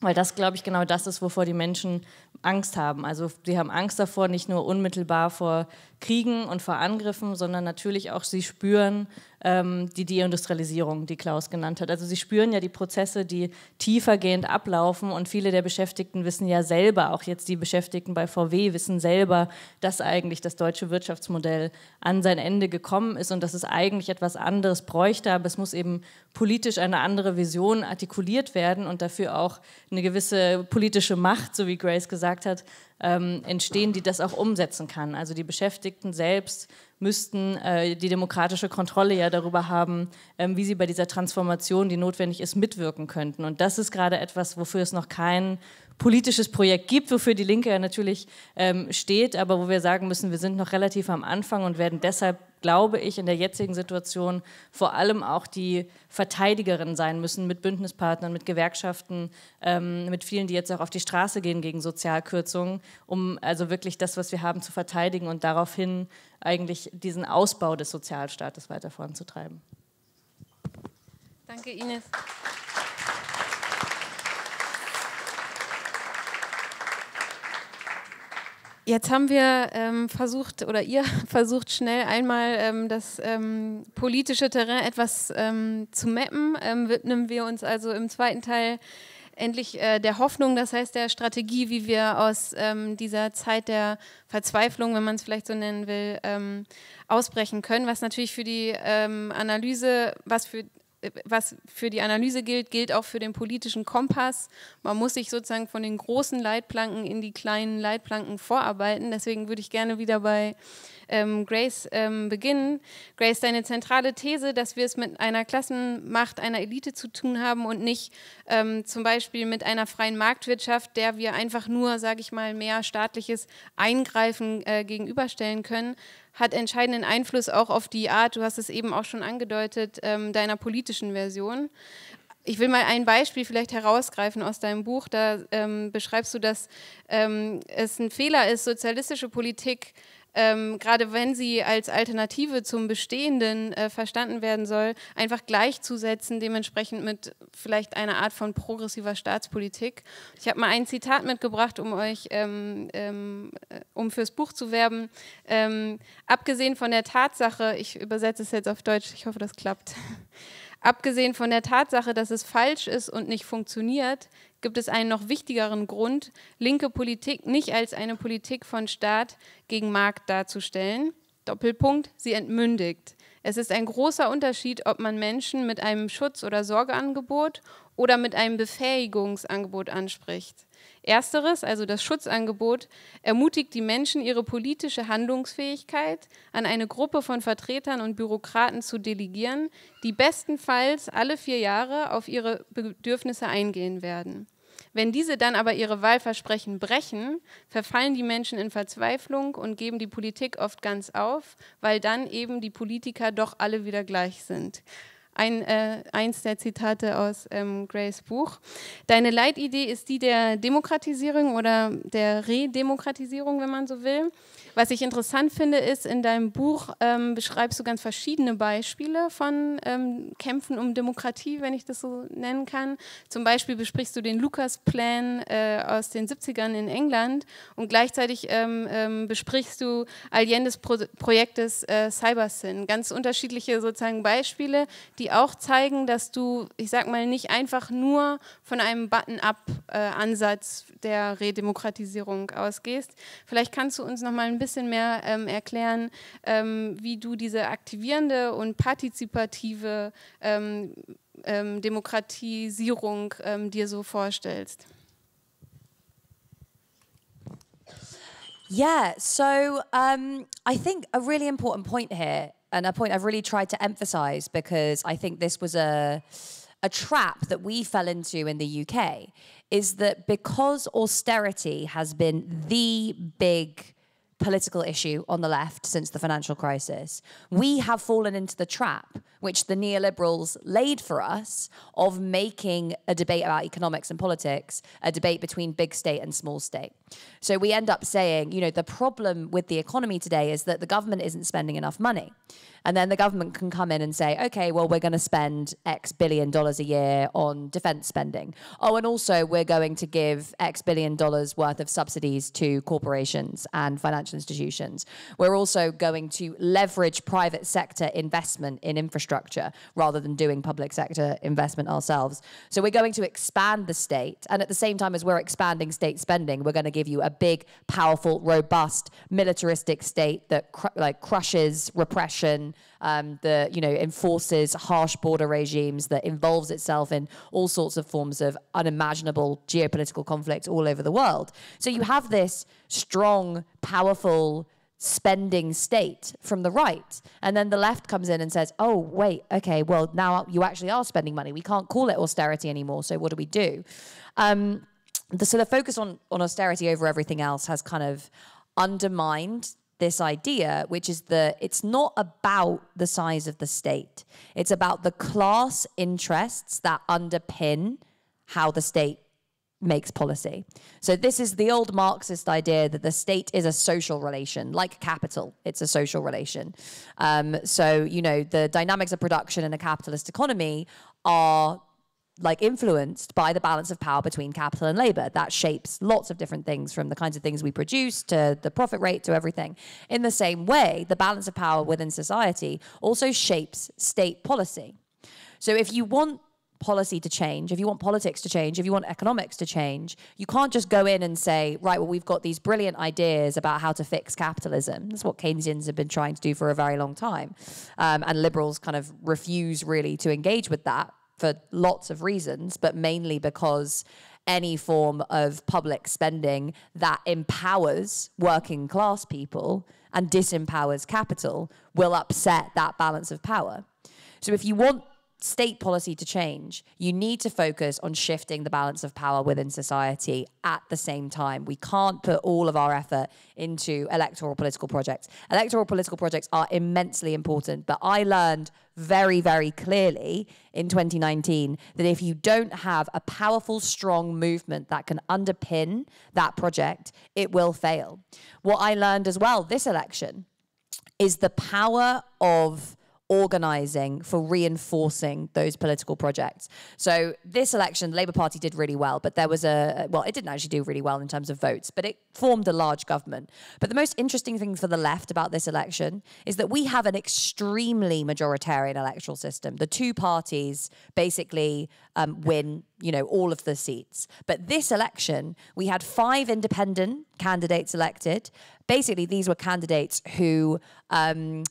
weil das, glaube ich, genau das ist, wovor die Menschen Angst haben. Also sie haben Angst davor, nicht nur unmittelbar vor Kriegen und vor Angriffen, sondern natürlich auch sie spüren, ähm, die Deindustrialisierung, die Klaus genannt hat. Also sie spüren ja die Prozesse, die tiefergehend ablaufen und viele der Beschäftigten wissen ja selber, auch jetzt die Beschäftigten bei VW wissen selber, dass eigentlich das deutsche Wirtschaftsmodell an sein Ende gekommen ist und dass es eigentlich etwas anderes bräuchte, aber es muss eben politisch eine andere Vision artikuliert werden und dafür auch eine gewisse politische Macht, so wie Grace gesagt hat, ähm, entstehen, die das auch umsetzen kann. Also die Beschäftigten selbst müssten äh, die demokratische Kontrolle ja darüber haben, ähm, wie sie bei dieser Transformation, die notwendig ist, mitwirken könnten. Und das ist gerade etwas, wofür es noch kein politisches Projekt gibt, wofür die Linke ja natürlich ähm, steht, aber wo wir sagen müssen, wir sind noch relativ am Anfang und werden deshalb glaube ich, in der jetzigen Situation vor allem auch die Verteidigerin sein müssen mit Bündnispartnern, mit Gewerkschaften, ähm, mit vielen, die jetzt auch auf die Straße gehen gegen Sozialkürzungen, um also wirklich das, was wir haben, zu verteidigen und daraufhin eigentlich diesen Ausbau des Sozialstaates weiter voranzutreiben. Danke, Ines. Jetzt haben wir ähm, versucht, oder ihr versucht schnell einmal ähm, das ähm, politische Terrain etwas ähm, zu mappen. Ähm, widmen wir uns also im zweiten Teil endlich äh, der Hoffnung, das heißt der Strategie, wie wir aus ähm, dieser Zeit der Verzweiflung, wenn man es vielleicht so nennen will, ausbrechen können, was natürlich für die Analyse, was für was für die Analyse gilt, gilt auch für den politischen Kompass. Man muss sich sozusagen von den großen Leitplanken in die kleinen Leitplanken vorarbeiten. Deswegen würde ich gerne wieder bei ähm, Grace ähm, beginnen. Grace, deine zentrale These, dass wir es mit einer Klassenmacht, einer Elite zu tun haben und nicht ähm, zum Beispiel mit einer freien Marktwirtschaft, der wir einfach nur, sage ich mal, mehr staatliches Eingreifen äh, gegenüberstellen können, hat entscheidenden Einfluss auch auf die Art, du hast es eben auch schon angedeutet, ähm, deiner politischen Version. Ich will mal ein Beispiel vielleicht herausgreifen aus deinem Buch. Da ähm, beschreibst du, dass ähm, es ein Fehler ist, sozialistische Politik ähm, gerade wenn sie als Alternative zum Bestehenden äh, verstanden werden soll, einfach gleichzusetzen, dementsprechend mit vielleicht einer Art von progressiver Staatspolitik. Ich habe mal ein Zitat mitgebracht, um euch, ähm, ähm, äh, um fürs Buch zu werben. Ähm, abgesehen von der Tatsache, ich übersetze es jetzt auf Deutsch, ich hoffe, das klappt. Abgesehen von der Tatsache, dass es falsch ist und nicht funktioniert, gibt es einen noch wichtigeren Grund, linke Politik nicht als eine Politik von Staat gegen Markt darzustellen. Doppelpunkt, sie entmündigt. Es ist ein großer Unterschied, ob man Menschen mit einem Schutz- oder Sorgeangebot oder mit einem Befähigungsangebot anspricht. Ersteres, also das Schutzangebot, ermutigt die Menschen, ihre politische Handlungsfähigkeit an eine Gruppe von Vertretern und Bürokraten zu delegieren, die bestenfalls alle vier Jahre auf ihre Bedürfnisse eingehen werden. Wenn diese dann aber ihre Wahlversprechen brechen, verfallen die Menschen in Verzweiflung und geben die Politik oft ganz auf, weil dann eben die Politiker doch alle wieder gleich sind ein, äh, eins der Zitate aus ähm, Grays Buch. Deine Leitidee ist die der Demokratisierung oder der Redemokratisierung, wenn man so will. Was ich interessant finde, ist, in deinem Buch ähm, beschreibst du ganz verschiedene Beispiele von ähm, Kämpfen um Demokratie, wenn ich das so nennen kann. Zum Beispiel besprichst du den Lucas-Plan äh, aus den 70ern in England und gleichzeitig ähm, ähm, besprichst du Allende's Pro Projektes äh, CyberSyn. Ganz unterschiedliche sozusagen Beispiele, die auch zeigen, dass du, ich sag mal, nicht einfach nur von einem Button-up-Ansatz äh, der Redemokratisierung ausgehst. Vielleicht kannst du uns noch mal ein ein bisschen mehr ähm, erklären, ähm, wie du diese aktivierende und partizipative ähm, ähm, Demokratisierung ähm, dir so vorstellst. Yeah, so um, I think a really important point here, and a point I've really tried to emphasize because I think this was a, a trap that we fell into in the UK, is that because austerity has been the big political issue on the left since the financial crisis. We have fallen into the trap, which the neoliberals laid for us, of making a debate about economics and politics a debate between big state and small state. So we end up saying, you know, the problem with the economy today is that the government isn't spending enough money. And then the government can come in and say, okay, well, we're going to spend X billion dollars a year on defense spending. Oh, and also we're going to give X billion dollars worth of subsidies to corporations and financial institutions. We're also going to leverage private sector investment in infrastructure rather than doing public sector investment ourselves. So we're going to expand the state. And at the same time as we're expanding state spending, we're going to give you a big, powerful, robust, militaristic state that cr like crushes repression um, that you know enforces harsh border regimes, that involves itself in all sorts of forms of unimaginable geopolitical conflict all over the world. So you have this strong, powerful spending state from the right. And then the left comes in and says, oh, wait, okay, well, now you actually are spending money. We can't call it austerity anymore. So what do we do? Um, the, so the focus on, on austerity over everything else has kind of undermined this idea, which is that it's not about the size of the state, it's about the class interests that underpin how the state makes policy. So this is the old Marxist idea that the state is a social relation, like capital. It's a social relation. Um, so you know the dynamics of production in a capitalist economy are like influenced by the balance of power between capital and labor that shapes lots of different things from the kinds of things we produce to the profit rate to everything in the same way the balance of power within society also shapes state policy so if you want policy to change, if you want politics to change, if you want economics to change, you can't just go in and say, right, well, we've got these brilliant ideas about how to fix capitalism. That's what Keynesians have been trying to do for a very long time. Um, and liberals kind of refuse really to engage with that for lots of reasons, but mainly because any form of public spending that empowers working class people and disempowers capital will upset that balance of power. So if you want state policy to change, you need to focus on shifting the balance of power within society at the same time. We can't put all of our effort into electoral political projects. Electoral political projects are immensely important, but I learned very, very clearly in 2019 that if you don't have a powerful, strong movement that can underpin that project, it will fail. What I learned as well this election is the power of organising for reinforcing those political projects. So this election, the Labour Party did really well, but there was a well, it didn't actually do really well in terms of votes, but it formed a large government. But the most interesting thing for the left about this election is that we have an extremely majoritarian electoral system. The two parties basically um, win, you know, all of the seats. But this election, we had five independent candidates elected. Basically, these were candidates who. Um,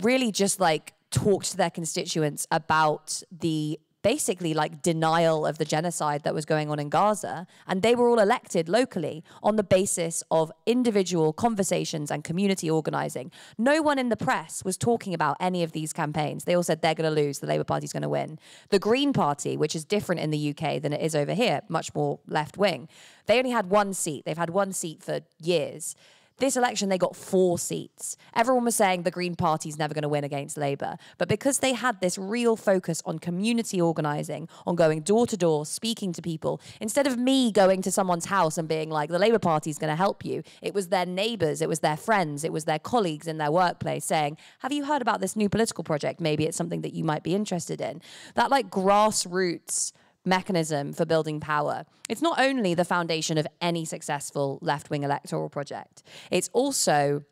really just like talked to their constituents about the basically like denial of the genocide that was going on in Gaza. And they were all elected locally on the basis of individual conversations and community organizing. No one in the press was talking about any of these campaigns. They all said they're going to lose, the Labour Party's going to win. The Green Party, which is different in the UK than it is over here, much more left wing, they only had one seat. They've had one seat for years. This election, they got four seats. Everyone was saying the Green Party's never going to win against Labour. But because they had this real focus on community organising, on going door to door, speaking to people, instead of me going to someone's house and being like, the Labour Party's going to help you, it was their neighbours, it was their friends, it was their colleagues in their workplace saying, have you heard about this new political project? Maybe it's something that you might be interested in. That like grassroots mechanism for building power. It's not only the foundation of any successful left wing electoral project, it's also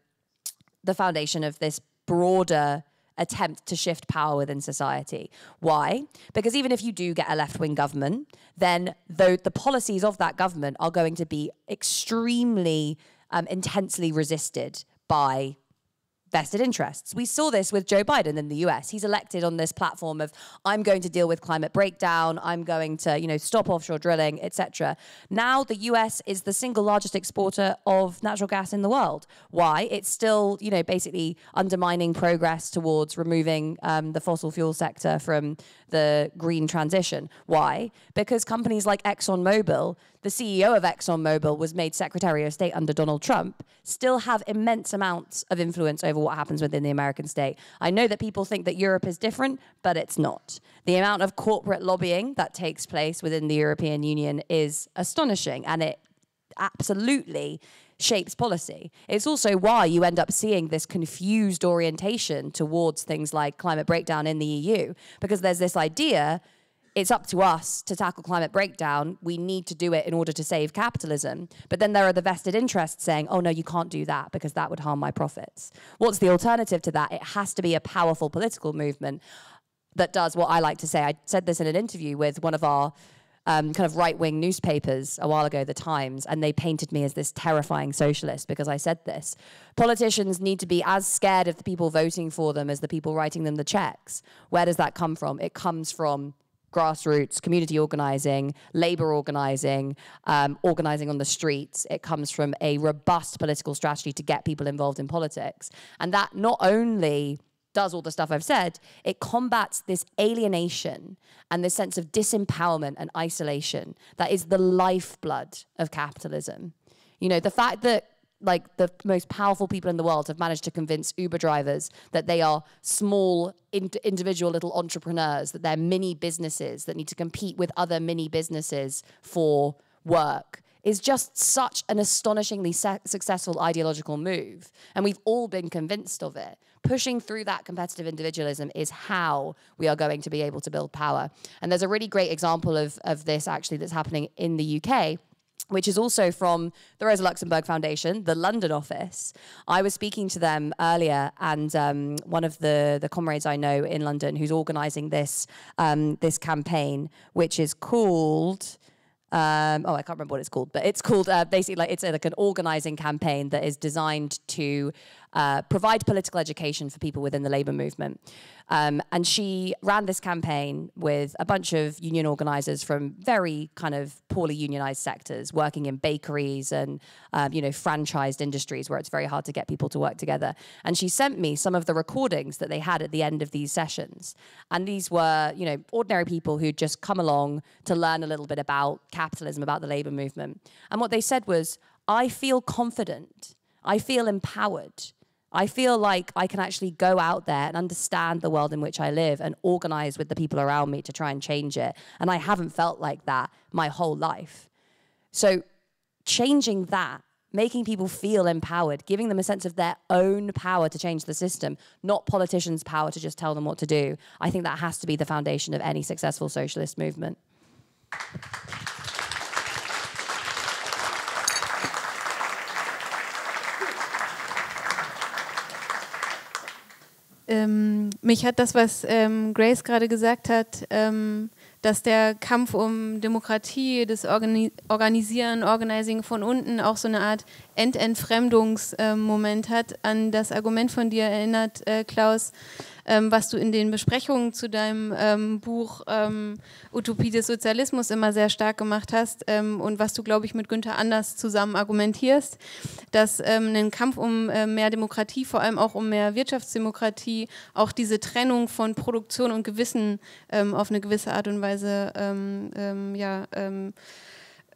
the foundation of this broader attempt to shift power within society. Why? Because even if you do get a left wing government, then the policies of that government are going to be extremely um, intensely resisted by vested interests. We saw this with Joe Biden in the US. He's elected on this platform of I'm going to deal with climate breakdown, I'm going to, you know, stop offshore drilling, etc. Now the US is the single largest exporter of natural gas in the world. Why? It's still, you know, basically undermining progress towards removing um, the fossil fuel sector from the green transition. Why? Because companies like ExxonMobil, the CEO of ExxonMobil was made Secretary of State under Donald Trump, still have immense amounts of influence over over what happens within the American state. I know that people think that Europe is different, but it's not. The amount of corporate lobbying that takes place within the European Union is astonishing and it absolutely shapes policy. It's also why you end up seeing this confused orientation towards things like climate breakdown in the EU, because there's this idea it's up to us to tackle climate breakdown. We need to do it in order to save capitalism. But then there are the vested interests saying, oh, no, you can't do that because that would harm my profits. What's the alternative to that? It has to be a powerful political movement that does what I like to say. I said this in an interview with one of our um, kind of right wing newspapers a while ago, The Times, and they painted me as this terrifying socialist because I said this. Politicians need to be as scared of the people voting for them as the people writing them the checks. Where does that come from? It comes from grassroots, community organizing, labor organizing, um, organizing on the streets. It comes from a robust political strategy to get people involved in politics. And that not only does all the stuff I've said, it combats this alienation and this sense of disempowerment and isolation that is the lifeblood of capitalism. You know, the fact that like the most powerful people in the world have managed to convince Uber drivers that they are small in- individual little entrepreneurs, that they're mini businesses that need to compete with other mini businesses for work is just such an astonishingly se- successful ideological move and we've all been convinced of it pushing through that competitive individualism is how we are going to be able to build power and there's a really great example of, of this actually that's happening in the uk which is also from the Rosa Luxemburg Foundation, the London office. I was speaking to them earlier, and um, one of the, the comrades I know in London who's organising this um, this campaign, which is called. Um, oh, I can't remember what it's called, but it's called uh, basically like it's a, like an organising campaign that is designed to uh, provide political education for people within the labour movement. Um, and she ran this campaign with a bunch of union organisers from very kind of poorly unionised sectors, working in bakeries and um, you know franchised industries where it's very hard to get people to work together. And she sent me some of the recordings that they had at the end of these sessions, and these were you know ordinary people who'd just come along to learn a little bit about capitalism, about the labour movement. And what they said was, "I feel confident. I feel empowered." I feel like I can actually go out there and understand the world in which I live and organize with the people around me to try and change it. And I haven't felt like that my whole life. So, changing that, making people feel empowered, giving them a sense of their own power to change the system, not politicians' power to just tell them what to do, I think that has to be the foundation of any successful socialist movement. ähm, mich hat das, was ähm, Grace gerade gesagt hat, ähm, dass der Kampf um Demokratie, das Organi Organisieren, Organizing von unten auch so eine Art Ententfremdungsmoment hat, an das Argument von dir erinnert, äh, Klaus, ähm, was du in den Besprechungen zu deinem ähm, Buch ähm, Utopie des Sozialismus immer sehr stark gemacht hast ähm, und was du, glaube ich, mit Günther Anders zusammen argumentierst, dass ähm, ein Kampf um äh, mehr Demokratie, vor allem auch um mehr Wirtschaftsdemokratie, auch diese Trennung von Produktion und Gewissen auf eine gewisse Art und Weise ja,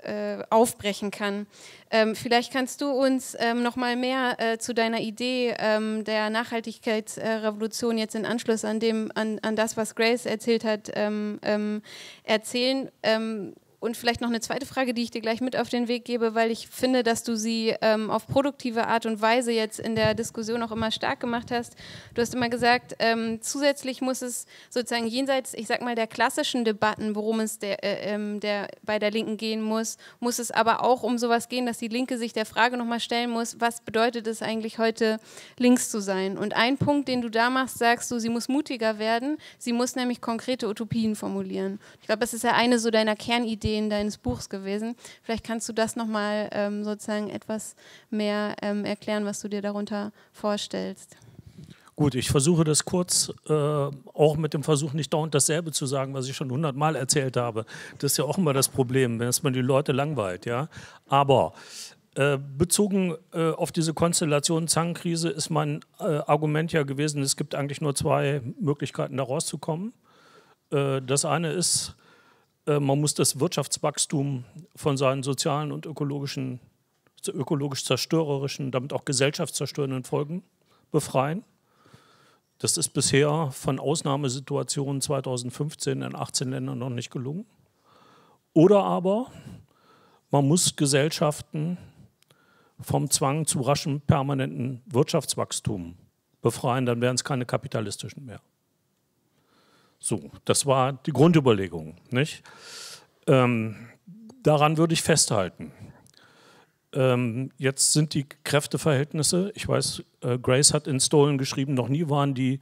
äh, aufbrechen kann. Ähm, vielleicht kannst du uns ähm, noch mal mehr äh, zu deiner Idee ähm, der Nachhaltigkeitsrevolution jetzt in Anschluss an, dem, an, an das, was Grace erzählt hat, ähm, ähm, erzählen. Ähm, und vielleicht noch eine zweite Frage, die ich dir gleich mit auf den Weg gebe, weil ich finde, dass du sie ähm, auf produktive Art und Weise jetzt in der Diskussion auch immer stark gemacht hast. Du hast immer gesagt, ähm, zusätzlich muss es sozusagen jenseits, ich sag mal, der klassischen Debatten, worum es der, äh, ähm, der bei der Linken gehen muss, muss es aber auch um sowas gehen, dass die Linke sich der Frage nochmal stellen muss, was bedeutet es eigentlich heute, links zu sein? Und ein Punkt, den du da machst, sagst du, sie muss mutiger werden, sie muss nämlich konkrete Utopien formulieren. Ich glaube, das ist ja eine so deiner Kernideen Ideen deines Buchs gewesen. Vielleicht kannst du das nochmal ähm, sozusagen etwas mehr ähm, erklären, was du dir darunter vorstellst. Gut, ich versuche das kurz, äh, auch mit dem Versuch nicht dauernd dasselbe zu sagen, was ich schon hundertmal erzählt habe. Das ist ja auch immer das Problem, wenn es man die Leute langweilt, ja. Aber äh, bezogen äh, auf diese Konstellation Zangenkrise ist mein äh, Argument ja gewesen, es gibt eigentlich nur zwei Möglichkeiten, da rauszukommen. Äh, das eine ist, äh, man muss das Wirtschaftswachstum von seinen sozialen und ökologischen, ökologisch zerstörerischen, damit auch gesellschaftszerstörenden Folgen befreien. Das ist bisher von Ausnahmesituationen 2015 in 18 Ländern noch nicht gelungen. Oder aber man muss Gesellschaften vom Zwang zu raschem permanenten Wirtschaftswachstum befreien, dann wären es keine kapitalistischen mehr. So, das war die Grundüberlegung. Nicht? Ähm, daran würde ich festhalten. Ähm, jetzt sind die Kräfteverhältnisse, ich weiß, äh, Grace hat in Stolen geschrieben, noch nie waren die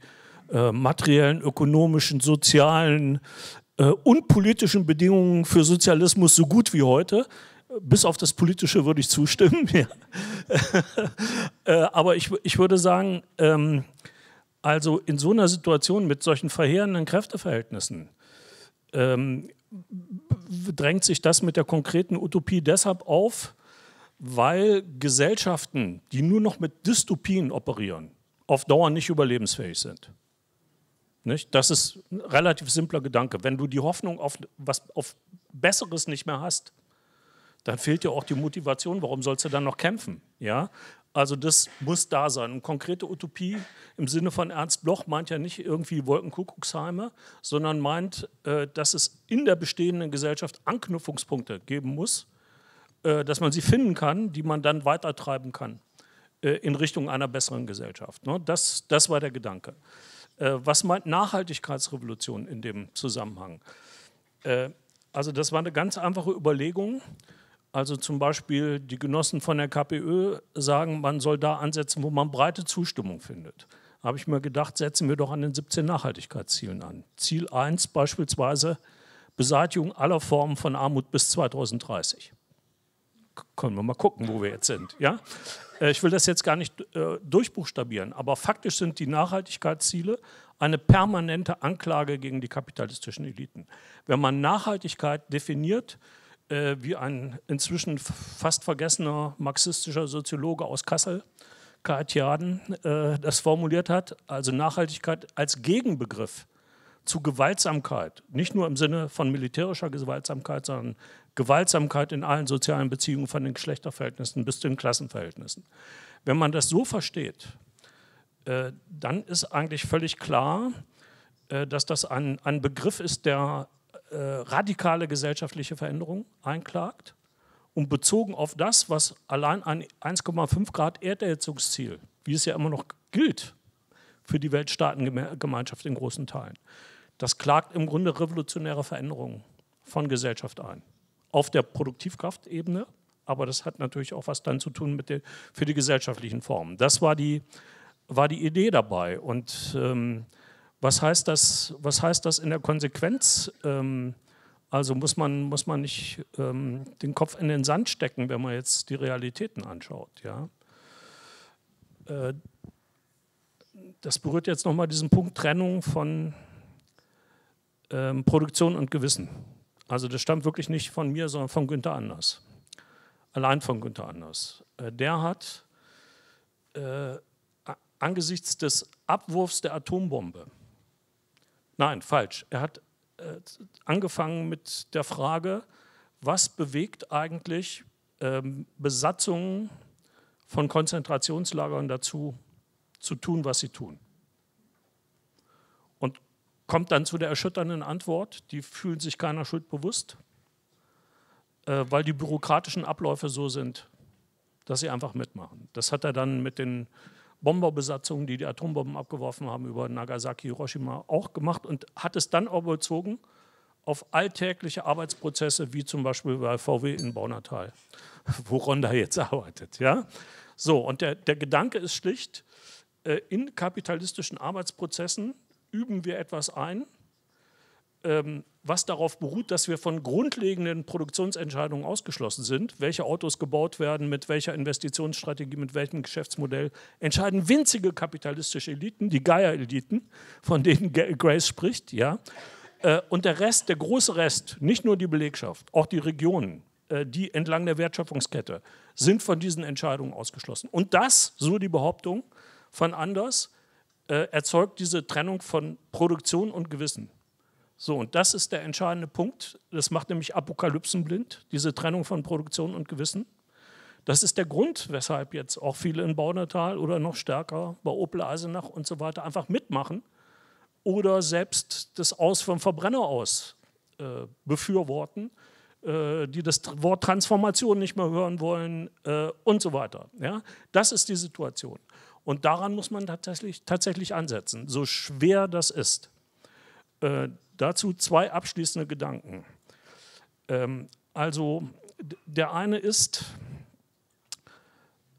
äh, materiellen, ökonomischen, sozialen äh, und politischen Bedingungen für Sozialismus so gut wie heute. Bis auf das Politische würde ich zustimmen. Ja. Äh, aber ich, ich würde sagen, ähm, also in so einer Situation mit solchen verheerenden Kräfteverhältnissen ähm, drängt sich das mit der konkreten Utopie deshalb auf, weil Gesellschaften, die nur noch mit Dystopien operieren, auf Dauer nicht überlebensfähig sind. Nicht? Das ist ein relativ simpler Gedanke. Wenn du die Hoffnung auf, was, auf Besseres nicht mehr hast, dann fehlt dir auch die Motivation, warum sollst du dann noch kämpfen? Ja? Also das muss da sein. Eine konkrete Utopie im Sinne von Ernst Bloch meint ja nicht irgendwie Wolkenkuckucksheime, sondern meint, äh, dass es in der bestehenden Gesellschaft Anknüpfungspunkte geben muss, äh, dass man sie finden kann, die man dann weitertreiben kann äh, in Richtung einer besseren Gesellschaft. Ne? Das, das war der Gedanke. Was meint Nachhaltigkeitsrevolution in dem Zusammenhang? Also das war eine ganz einfache Überlegung. Also zum Beispiel die Genossen von der KPÖ sagen, man soll da ansetzen, wo man breite Zustimmung findet. Habe ich mir gedacht, setzen wir doch an den 17 Nachhaltigkeitszielen an. Ziel 1 beispielsweise Beseitigung aller Formen von Armut bis 2030. Können wir mal gucken, wo wir jetzt sind. Ja? Äh, ich will das jetzt gar nicht äh, durchbuchstabieren, aber faktisch sind die Nachhaltigkeitsziele eine permanente Anklage gegen die kapitalistischen Eliten. Wenn man Nachhaltigkeit definiert, äh, wie ein inzwischen fast vergessener marxistischer Soziologe aus Kassel, Kartjaden, äh, das formuliert hat. Also Nachhaltigkeit als Gegenbegriff zu Gewaltsamkeit, nicht nur im Sinne von militärischer Gewaltsamkeit, sondern Gewaltsamkeit in allen sozialen Beziehungen von den Geschlechterverhältnissen bis zu den Klassenverhältnissen. Wenn man das so versteht, äh, dann ist eigentlich völlig klar, äh, dass das ein, ein Begriff ist, der äh, radikale gesellschaftliche Veränderungen einklagt und bezogen auf das, was allein ein 1,5 Grad Erderhitzungsziel, wie es ja immer noch gilt für die Weltstaatengemeinschaft in großen Teilen, das klagt im Grunde revolutionäre Veränderungen von Gesellschaft ein. Auf der Produktivkraftebene, aber das hat natürlich auch was dann zu tun mit der, für die gesellschaftlichen Formen. Das war die, war die Idee dabei. Und ähm, was heißt das, was heißt das in der Konsequenz? Ähm, also muss man, muss man nicht ähm, den Kopf in den Sand stecken, wenn man jetzt die Realitäten anschaut. Ja? Äh, das berührt jetzt nochmal diesen Punkt Trennung von ähm, Produktion und Gewissen. Also das stammt wirklich nicht von mir, sondern von Günther Anders. Allein von Günther Anders. Äh, der hat äh, angesichts des Abwurfs der Atombombe Nein, falsch. Er hat äh, angefangen mit der Frage, was bewegt eigentlich ähm, Besatzungen von Konzentrationslagern dazu, zu tun, was sie tun. Und kommt dann zu der erschütternden Antwort, die fühlen sich keiner Schuld bewusst, äh, weil die bürokratischen Abläufe so sind, dass sie einfach mitmachen. Das hat er dann mit den Bomberbesatzungen, die die Atombomben abgeworfen haben, über Nagasaki, Hiroshima auch gemacht und hat es dann auch bezogen auf alltägliche Arbeitsprozesse, wie zum Beispiel bei VW in Baunatal, wo Ronda jetzt arbeitet. Ja? So, und der, der Gedanke ist schlicht, äh, in kapitalistischen Arbeitsprozessen üben wir etwas ein, ähm, was darauf beruht, dass wir von grundlegenden Produktionsentscheidungen ausgeschlossen sind. Welche Autos gebaut werden, mit welcher Investitionsstrategie, mit welchem Geschäftsmodell, entscheiden winzige kapitalistische Eliten, die geier eliten von denen Grace spricht. Ja? Äh, und der Rest, der große Rest, nicht nur die Belegschaft, auch die Regionen, äh, die entlang der Wertschöpfungskette, sind von diesen Entscheidungen ausgeschlossen. Und das, so die Behauptung von Anders, äh, erzeugt diese Trennung von Produktion und Gewissen. So, und das ist der entscheidende Punkt. Das macht nämlich Apokalypsen blind, diese Trennung von Produktion und Gewissen. Das ist der Grund, weshalb jetzt auch viele in Baunatal oder noch stärker bei Opel Eisenach und so weiter einfach mitmachen oder selbst das Aus vom Verbrenner aus äh, befürworten, äh, die das Wort Transformation nicht mehr hören wollen äh, und so weiter. Ja? Das ist die Situation. Und daran muss man tatsächlich, tatsächlich ansetzen, so schwer das ist. Äh, Dazu zwei abschließende Gedanken. Ähm, also der eine ist,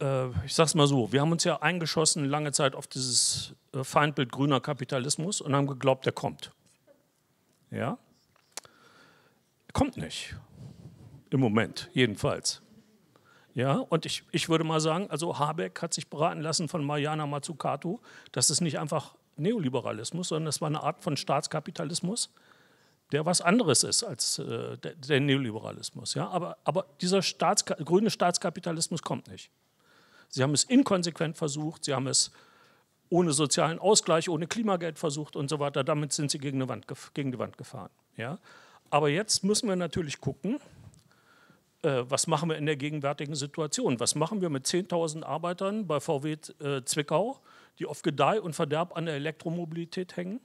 äh, ich sage es mal so, wir haben uns ja eingeschossen lange Zeit auf dieses äh, Feindbild grüner Kapitalismus und haben geglaubt, der kommt. Ja? Kommt nicht. Im Moment, jedenfalls. Ja, und ich, ich würde mal sagen, also Habeck hat sich beraten lassen von Mariana Mazzucato, dass es nicht einfach Neoliberalismus, sondern es war eine Art von Staatskapitalismus, der was anderes ist als äh, der, der, Neoliberalismus. Ja? Aber, aber dieser Staatska grüne Staatskapitalismus kommt nicht. Sie haben es inkonsequent versucht, sie haben es ohne sozialen Ausgleich, ohne Klimageld versucht und so weiter. Damit sind sie gegen, Wand, gegen die Wand gefahren. Ja? Aber jetzt müssen wir natürlich gucken, äh, was machen wir in der gegenwärtigen Situation? Was machen wir mit 10.000 Arbeitern bei VW äh, Zwickau? die auf Gedeih und Verderb an der Elektromobilität hängen.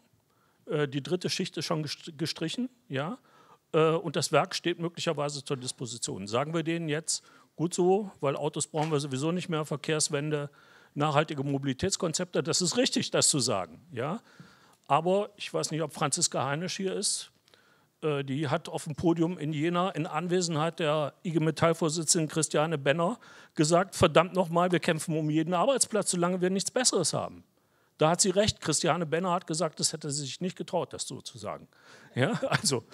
Äh, die dritte Schicht ist schon gestrichen, ja. Äh, und das Werk steht möglicherweise zur Disposition. Sagen wir denen jetzt, gut so, weil Autos brauchen wir sowieso nicht mehr, Verkehrswende, nachhaltige Mobilitätskonzepte, das ist richtig, das zu sagen, ja. Aber ich weiß nicht, ob Franziska Heinisch hier ist. Äh, die hat auf dem Podium in Jena in Anwesenheit der IG Metall-Vorsitzenden Christiane Benner gesagt, verdammt nochmal, wir kämpfen um jeden Arbeitsplatz, solange wir nichts Besseres haben. Da hat sie recht. Christiane Benner hat gesagt, das hätte sie sich nicht getraut, das so zu sagen. Ja, also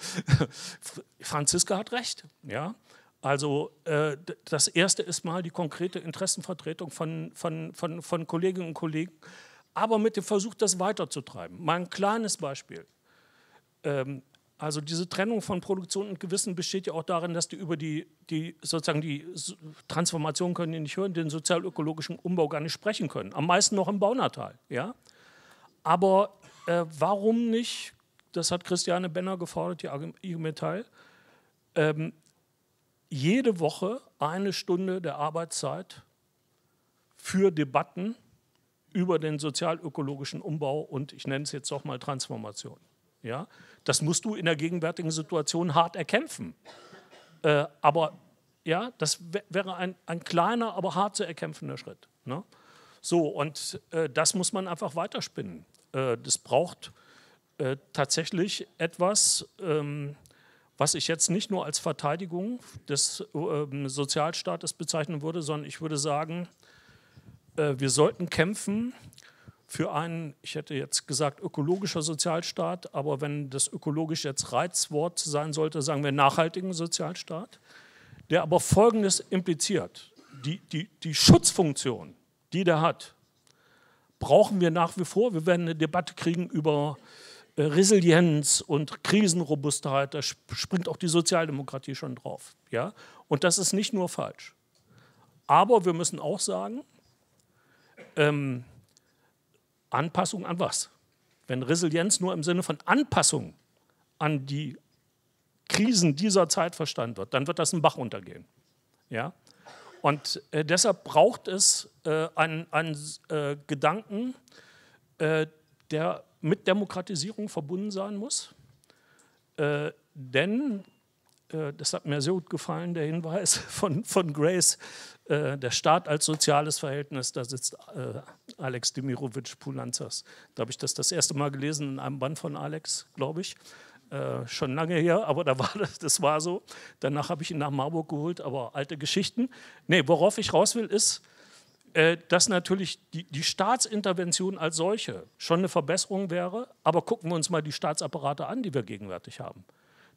Franziska hat recht. Ja, also äh, das erste ist mal die konkrete Interessenvertretung von, von, von, von Kolleginnen und Kollegen, aber mit dem Versuch, das weiterzutreiben. Mal ein kleines Beispiel. Ähm, also diese Trennung von Produktion und Gewissen besteht ja auch darin, dass die über die, die sozusagen die Transformation können die nicht hören, den sozialökologischen Umbau gar nicht sprechen können. Am meisten noch im Baunatal. Ja? Aber äh, warum nicht, das hat Christiane Benner gefordert, die IG Metall, ähm, jede Woche eine Stunde der Arbeitszeit für Debatten über den sozialökologischen Umbau und ich nenne es jetzt doch mal Transformation. Ja? Das musst du in der gegenwärtigen Situation hart erkämpfen. Äh, aber ja, das wäre ein, ein kleiner, aber hart zu erkämpfender Schritt. Ne? So, und äh, das muss man einfach weiterspinnen. Äh, das braucht äh, tatsächlich etwas, ähm, was ich jetzt nicht nur als Verteidigung des ähm, Sozialstaates bezeichnen würde, sondern ich würde sagen, äh, wir sollten kämpfen für einen, ich hätte jetzt gesagt, ökologischer Sozialstaat, aber wenn das ökologisch jetzt Reizwort sein sollte, sagen wir nachhaltigen Sozialstaat, der aber Folgendes impliziert. Die, die, die Schutzfunktion, die der hat, brauchen wir nach wie vor. Wir werden eine Debatte kriegen über äh, Resilienz und Krisenrobustheit. Da springt auch die Sozialdemokratie schon drauf. Ja? Und das ist nicht nur falsch. Aber wir müssen auch sagen, ähm, Anpassung an was? Wenn Resilienz nur im Sinne von Anpassung an die Krisen dieser Zeit verstanden wird, dann wird das ein Bach untergehen. Ja? Und äh, deshalb braucht es äh, einen, einen äh, Gedanken, äh, der mit Demokratisierung verbunden sein muss. Äh, denn äh, das hat mir sehr gut gefallen, der Hinweis von, von Grace, äh, der Staat als soziales Verhältnis, da sitzt äh, Alex Demirovic Pulanzas. Da habe ich das das erste Mal gelesen in einem Band von Alex, glaube ich. Äh, schon lange her, aber da war das, das war so. Danach habe ich ihn nach Marburg geholt, aber alte Geschichten. Nee, worauf ich raus will, ist, dass natürlich die, die Staatsintervention als solche schon eine Verbesserung wäre, aber gucken wir uns mal die Staatsapparate an, die wir gegenwärtig haben.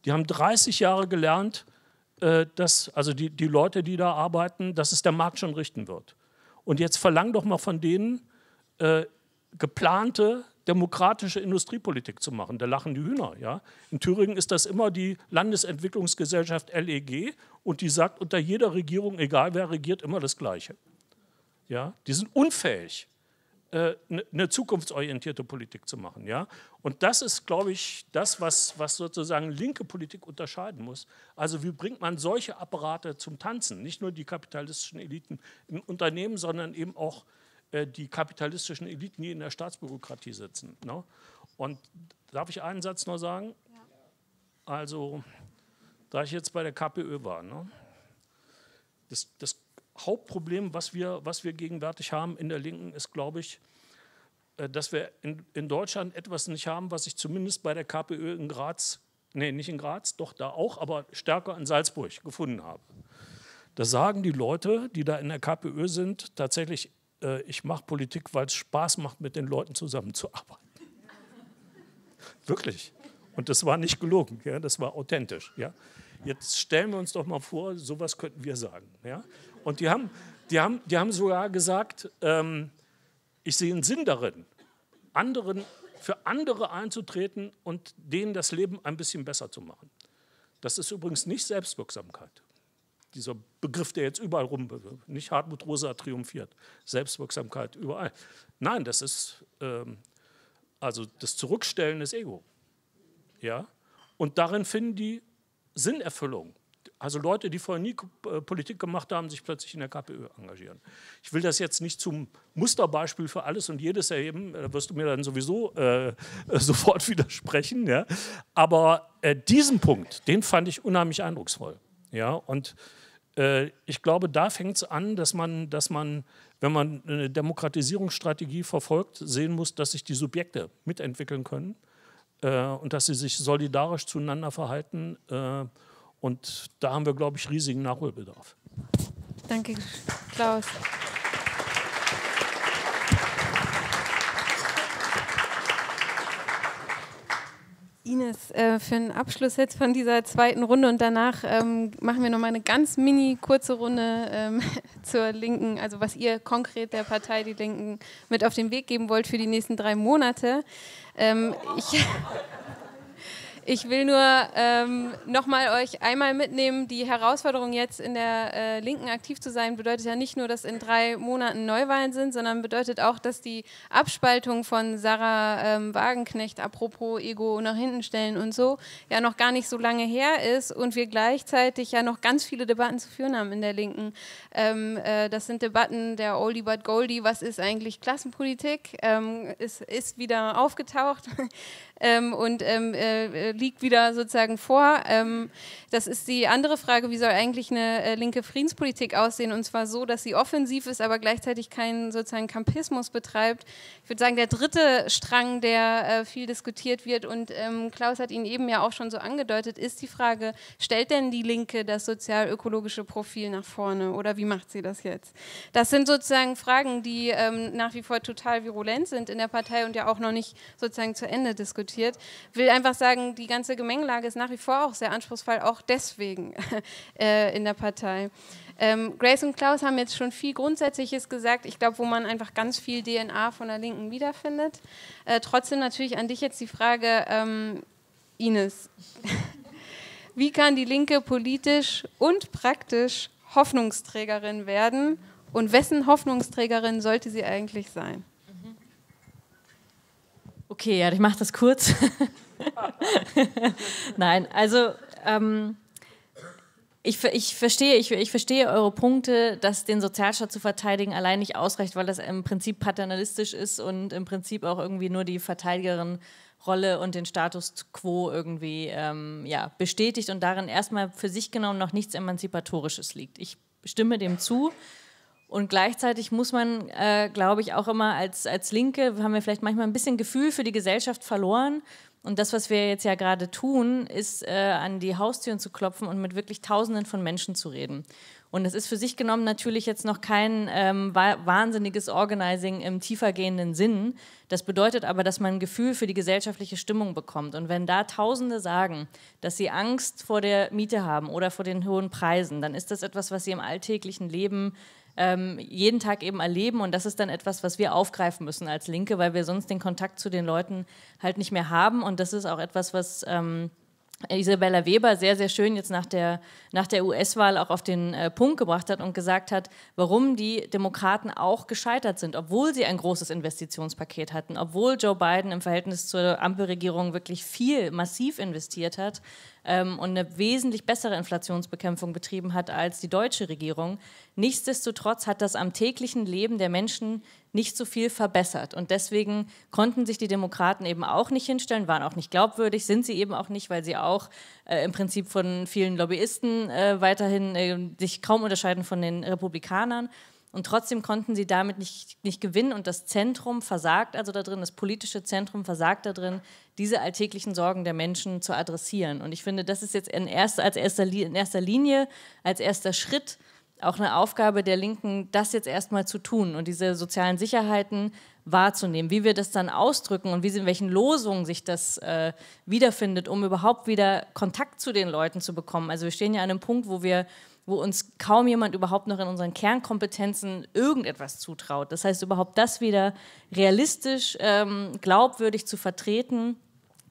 Die haben 30 Jahre gelernt, äh, dass, also die, die Leute, die da arbeiten, dass es der Markt schon richten wird. Und jetzt verlang doch mal von denen, äh, geplante demokratische Industriepolitik zu machen. Da lachen die Hühner. Ja? In Thüringen ist das immer die Landesentwicklungsgesellschaft LEG und die sagt unter jeder Regierung, egal wer regiert, immer das Gleiche. Ja? Die sind unfähig, eine äh, ne zukunftsorientierte Politik zu machen. Ja? Und das ist, glaube ich, das, was, was sozusagen linke Politik unterscheiden muss. Also wie bringt man solche Apparate zum Tanzen? Nicht nur die kapitalistischen Eliten im Unternehmen, sondern eben auch äh, die kapitalistischen Eliten, die in der Staatsbürokratie sitzen. Ne? Und darf ich einen Satz noch sagen? Ja. Also, da ich jetzt bei der KPÖ war, ne? das, das Hauptproblem, was wir, was wir gegenwärtig haben in der Linken, ist, glaube ich, äh, dass wir in, in, Deutschland etwas nicht haben, was ich zumindest bei der KPÖ in Graz, nee, nicht in Graz, doch da auch, aber stärker in Salzburg gefunden habe. Das sagen die Leute, die da in der KPÖ sind, tatsächlich, äh, ich mache Politik, weil es Spaß macht, mit den Leuten zusammenzuarbeiten. Wirklich. Und das war nicht gelogen, ja? das war authentisch. Ja? Jetzt stellen wir uns doch mal vor, sowas könnten wir sagen. Ja? Und die haben, die haben, die haben sogar gesagt, ähm, ich sehe einen Sinn darin, anderen, für andere einzutreten und denen das Leben ein bisschen besser zu machen. Das ist übrigens nicht Selbstwirksamkeit. Dieser Begriff, der jetzt überall rum, nicht Hartmut Rosa triumphiert, Selbstwirksamkeit überall. Nein, das ist ähm, also das Zurückstellen des Ego. Ja? Und darin finden die Sinnerfüllung. Also Leute, die vorher nie äh, Politik gemacht haben, sich plötzlich in der KPÖ engagieren. Ich will das jetzt nicht zum Musterbeispiel für alles und jedes erheben, äh, da wirst du mir dann sowieso äh, äh, sofort widersprechen. Ja? Aber äh, diesen Punkt, den fand ich unheimlich eindrucksvoll. Ja? Und äh, ich glaube, da fängt es an, dass man, dass man, wenn man eine Demokratisierungsstrategie verfolgt, sehen muss, dass sich die Subjekte mitentwickeln können und dass sie sich solidarisch zueinander verhalten. Und da haben wir, glaube ich, riesigen Nachholbedarf. Danke, Klaus. Ines, äh, für den Abschluss jetzt von dieser zweiten Runde und danach ähm, machen wir noch mal eine ganz mini kurze Runde ähm, zur Linken, also was ihr konkret der Partei Die Linken mit auf den Weg geben wollt für die nächsten drei Monate. Ähm, ich Ich will nur ähm, nochmal euch einmal mitnehmen, die Herausforderung jetzt in der äh, Linken aktiv zu sein, bedeutet ja nicht nur, dass in drei Monaten Neuwahlen sind, sondern bedeutet auch, dass die Abspaltung von Sarah ähm, Wagenknecht, apropos Ego nach hinten stellen und so, ja noch gar nicht so lange her ist und wir gleichzeitig ja noch ganz viele Debatten zu führen haben in der Linken. Ähm, äh, das sind Debatten der Oldie but Goldie, was ist eigentlich Klassenpolitik, ähm, ist, ist wieder aufgetaucht. ähm, und ähm, äh, äh, liegt wieder sozusagen vor. Ähm, das ist die andere Frage, wie soll eigentlich eine äh, linke Friedenspolitik aussehen? Und zwar so, dass sie offensiv ist, aber gleichzeitig keinen sozusagen Kampismus betreibt. Ich würde sagen, der dritte Strang, der äh, viel diskutiert wird und ähm, Klaus hat ihn eben ja auch schon so angedeutet, ist die Frage, stellt denn die Linke das sozial-ökologische Profil nach vorne oder wie macht sie das jetzt? Das sind sozusagen Fragen, die ähm, nach wie vor total virulent sind in der Partei und ja auch noch nicht sozusagen zu Ende diskutiert diskutiert. Will einfach sagen, die ganze Gemengelage ist nach wie vor auch sehr anspruchsvoll, auch deswegen äh, in der Partei. Ähm, Grace und Klaus haben jetzt schon viel Grundsätzliches gesagt. Ich glaube, wo man einfach ganz viel DNA von der Linken wiederfindet. Äh, trotzdem natürlich an dich jetzt die Frage, ähm, Ines, wie kann die Linke politisch und praktisch Hoffnungsträgerin werden und wessen Hoffnungsträgerin sollte sie eigentlich sein? Okay, ja, ich mache das kurz. Nein, also ähm, ich, ich, verstehe, ich, ich verstehe eure Punkte, dass den Sozialstaat zu verteidigen allein nicht ausreicht, weil das im Prinzip paternalistisch ist und im Prinzip auch irgendwie nur die Verteidigerin Rolle und den Status quo irgendwie ähm, ja, bestätigt und darin erstmal für sich genommen noch nichts Emanzipatorisches liegt. Ich stimme dem zu. Und gleichzeitig muss man, äh, glaube ich, auch immer als, als Linke, haben wir vielleicht manchmal ein bisschen Gefühl für die Gesellschaft verloren. Und das, was wir jetzt ja gerade tun, ist, äh, an die Haustüren zu klopfen und mit wirklich Tausenden von Menschen zu reden. Und es ist für sich genommen natürlich jetzt noch kein ähm, wahnsinniges Organizing im tiefergehenden Sinn. Das bedeutet aber, dass man ein Gefühl für die gesellschaftliche Stimmung bekommt. Und wenn da Tausende sagen, dass sie Angst vor der Miete haben oder vor den hohen Preisen, dann ist das etwas, was sie im alltäglichen Leben ähm, jeden Tag eben erleben. Und das ist dann etwas, was wir aufgreifen müssen als Linke, weil wir sonst den Kontakt zu den Leuten halt nicht mehr haben. Und das ist auch etwas, was... Ähm, Isabella Weber sehr, sehr schön jetzt nach der, nach der US-Wahl auch auf den äh, Punkt gebracht hat und gesagt hat, warum die Demokraten auch gescheitert sind, obwohl sie ein großes Investitionspaket hatten, obwohl Joe Biden im Verhältnis zur Ampelregierung wirklich viel massiv investiert hat, ähm, und eine wesentlich bessere Inflationsbekämpfung betrieben hat als die deutsche Regierung. Nichtsdestotrotz hat das am täglichen Leben der Menschen nicht so viel verbessert. Und deswegen konnten sich die Demokraten eben auch nicht hinstellen, waren auch nicht glaubwürdig, sind sie eben auch nicht, weil sie auch äh, im Prinzip von vielen Lobbyisten äh, weiterhin äh, sich kaum unterscheiden von den Republikanern. Und trotzdem konnten sie damit nicht, nicht gewinnen und das Zentrum versagt, also da drin, das politische Zentrum versagt da drin, diese alltäglichen Sorgen der Menschen zu adressieren. Und ich finde, das ist jetzt in erster, als erster, in erster Linie, als erster Schritt auch eine Aufgabe der Linken, das jetzt erstmal zu tun und diese sozialen Sicherheiten wahrzunehmen. Wie wir das dann ausdrücken und wie, in welchen Losungen sich das äh, wiederfindet, um überhaupt wieder Kontakt zu den Leuten zu bekommen. Also wir stehen ja an einem Punkt, wo wir wo uns kaum jemand überhaupt noch in unseren Kernkompetenzen irgendetwas zutraut. Das heißt, überhaupt das wieder realistisch, ähm, glaubwürdig zu vertreten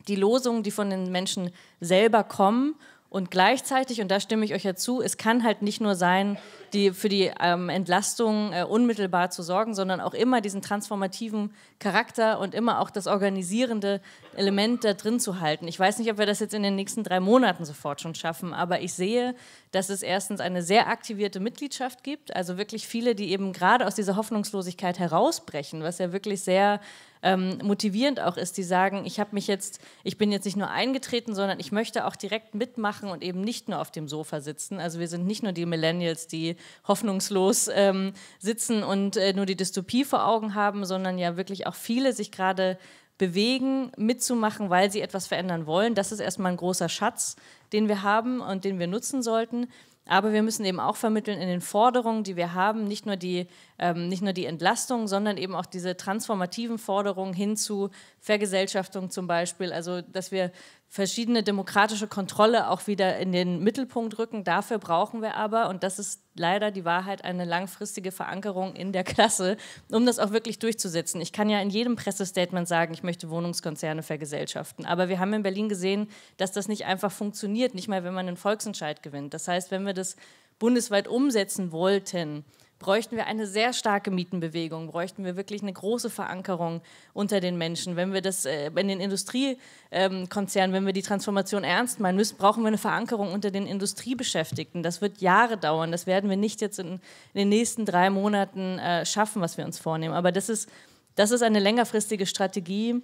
die Losungen, die von den Menschen selber kommen. Und gleichzeitig, und da stimme ich euch ja zu, es kann halt nicht nur sein, die, für die ähm, Entlastung äh, unmittelbar zu sorgen, sondern auch immer diesen transformativen Charakter und immer auch das organisierende Element da drin zu halten. Ich weiß nicht, ob wir das jetzt in den nächsten drei Monaten sofort schon schaffen, aber ich sehe, dass es erstens eine sehr aktivierte Mitgliedschaft gibt, also wirklich viele, die eben gerade aus dieser Hoffnungslosigkeit herausbrechen, was ja wirklich sehr ähm, motivierend auch ist, die sagen, ich habe mich jetzt, ich bin jetzt nicht nur eingetreten, sondern ich möchte auch direkt mitmachen und eben nicht nur auf dem Sofa sitzen. Also wir sind nicht nur die Millennials, die hoffnungslos ähm, sitzen und äh, nur die Dystopie vor Augen haben, sondern ja wirklich auch viele sich gerade bewegen, mitzumachen, weil sie etwas verändern wollen. Das ist erstmal ein großer Schatz, den wir haben und den wir nutzen sollten. Aber wir müssen eben auch vermitteln in den Forderungen, die wir haben, nicht nur die, ähm, nicht nur die Entlastung, sondern eben auch diese transformativen Forderungen hin zu Vergesellschaftung zum Beispiel. Also, dass wir verschiedene demokratische Kontrolle auch wieder in den Mittelpunkt rücken. Dafür brauchen wir aber, und das ist leider die Wahrheit, eine langfristige Verankerung in der Klasse, um das auch wirklich durchzusetzen. Ich kann ja in jedem Pressestatement sagen, ich möchte Wohnungskonzerne vergesellschaften. Aber wir haben in Berlin gesehen, dass das nicht einfach funktioniert, nicht mal wenn man einen Volksentscheid gewinnt. Das heißt, wenn wir das bundesweit umsetzen wollten, bräuchten wir eine sehr starke Mietenbewegung, bräuchten wir wirklich eine große Verankerung unter den Menschen. Wenn wir das äh, in den Industriekonzernen, wenn wir die Transformation ernst meinen müssen, brauchen wir eine Verankerung unter den Industriebeschäftigten. Das wird Jahre dauern. Das werden wir nicht jetzt in, in den nächsten drei Monaten äh, schaffen, was wir uns vornehmen. Aber das ist, das ist eine längerfristige Strategie,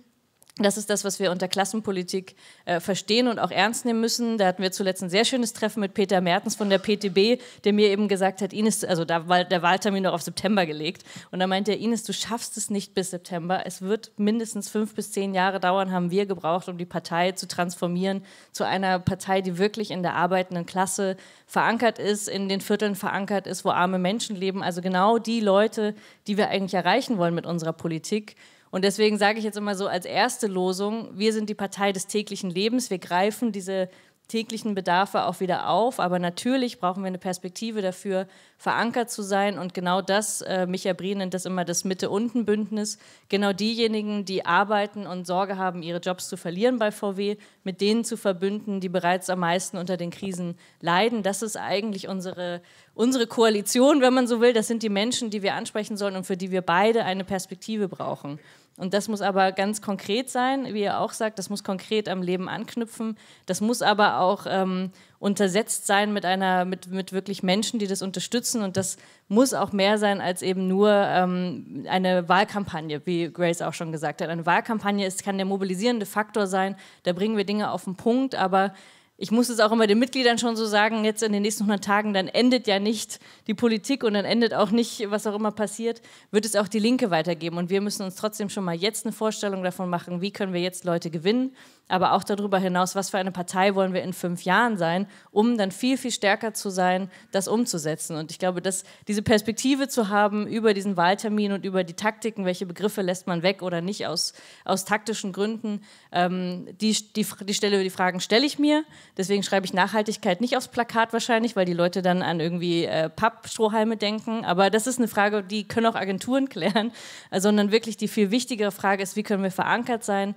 das ist das, was wir unter Klassenpolitik äh, verstehen und auch ernst nehmen müssen. Da hatten wir zuletzt ein sehr schönes Treffen mit Peter Mertens von der PTB, der mir eben gesagt hat, Ines, also da war der Wahltermin noch auf September gelegt. Und da meinte er, Ines, du schaffst es nicht bis September. Es wird mindestens fünf bis zehn Jahre dauern, haben wir gebraucht, um die Partei zu transformieren zu einer Partei, die wirklich in der arbeitenden Klasse verankert ist, in den Vierteln verankert ist, wo arme Menschen leben. Also genau die Leute, die wir eigentlich erreichen wollen mit unserer Politik und deswegen sage ich jetzt immer so als erste Losung, wir sind die Partei des täglichen Lebens. Wir greifen diese täglichen Bedarfe auch wieder auf. Aber natürlich brauchen wir eine Perspektive dafür, verankert zu sein. Und genau das, äh, Micha Brien nennt das immer das Mitte-Unten-Bündnis, genau diejenigen, die arbeiten und Sorge haben, ihre Jobs zu verlieren bei VW, mit denen zu verbünden, die bereits am meisten unter den Krisen leiden. Das ist eigentlich unsere, unsere Koalition, wenn man so will. Das sind die Menschen, die wir ansprechen sollen und für die wir beide eine Perspektive brauchen. Und das muss aber ganz konkret sein, wie ihr auch sagt, das muss konkret am Leben anknüpfen. Das muss aber auch ähm, untersetzt sein mit einer, mit, mit wirklich Menschen, die das unterstützen. Und das muss auch mehr sein als eben nur ähm, eine Wahlkampagne, wie Grace auch schon gesagt hat. Eine Wahlkampagne ist, kann der mobilisierende Faktor sein, da bringen wir Dinge auf den Punkt, aber ich muss es auch immer den Mitgliedern schon so sagen, jetzt in den nächsten 100 Tagen, dann endet ja nicht die Politik und dann endet auch nicht, was auch immer passiert, wird es auch die Linke weitergeben. Und wir müssen uns trotzdem schon mal jetzt eine Vorstellung davon machen, wie können wir jetzt Leute gewinnen, aber auch darüber hinaus, was für eine Partei wollen wir in fünf Jahren sein, um dann viel, viel stärker zu sein, das umzusetzen. Und ich glaube, dass diese Perspektive zu haben über diesen Wahltermin und über die Taktiken, welche Begriffe lässt man weg oder nicht aus, aus taktischen Gründen, ähm, die, die, die Stelle, die Fragen stelle ich mir. Deswegen schreibe ich Nachhaltigkeit nicht aufs Plakat wahrscheinlich, weil die Leute dann an irgendwie äh, Pappstrohhalme denken. Aber das ist eine Frage, die können auch Agenturen klären, sondern wirklich die viel wichtigere Frage ist, wie können wir verankert sein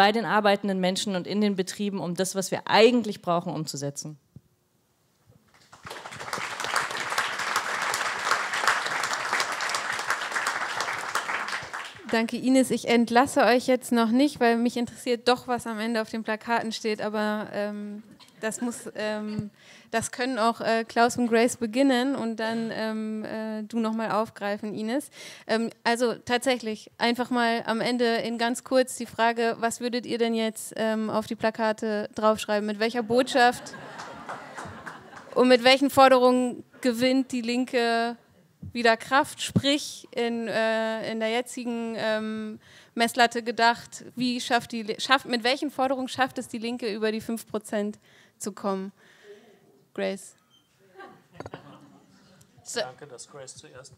bei den arbeitenden Menschen und in den Betrieben, um das, was wir eigentlich brauchen, umzusetzen. Danke, Ines. Ich entlasse euch jetzt noch nicht, weil mich interessiert doch, was am Ende auf den Plakaten steht, aber ähm, das muss, ähm, das können auch äh, Klaus und Grace beginnen und dann ähm, äh, du nochmal aufgreifen, Ines. Ähm, also tatsächlich, einfach mal am Ende in ganz kurz die Frage, was würdet ihr denn jetzt ähm, auf die Plakate draufschreiben? Mit welcher Botschaft und mit welchen Forderungen gewinnt die Linke wieder Kraft, sprich in, äh, in der jetzigen ähm, Messlatte gedacht, wie schafft die schafft, mit welchen Forderungen schafft es die Linke über die 5 Prozent zu kommen. Grace. So,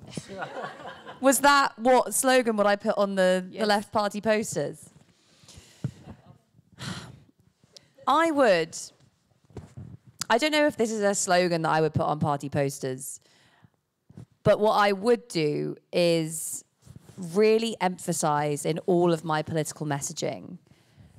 Was that what slogan would I put on the, yes. the left party posters? I would. I don't know if this is a slogan that I would put on party posters, but what I would do is really emphasize in all of my political messaging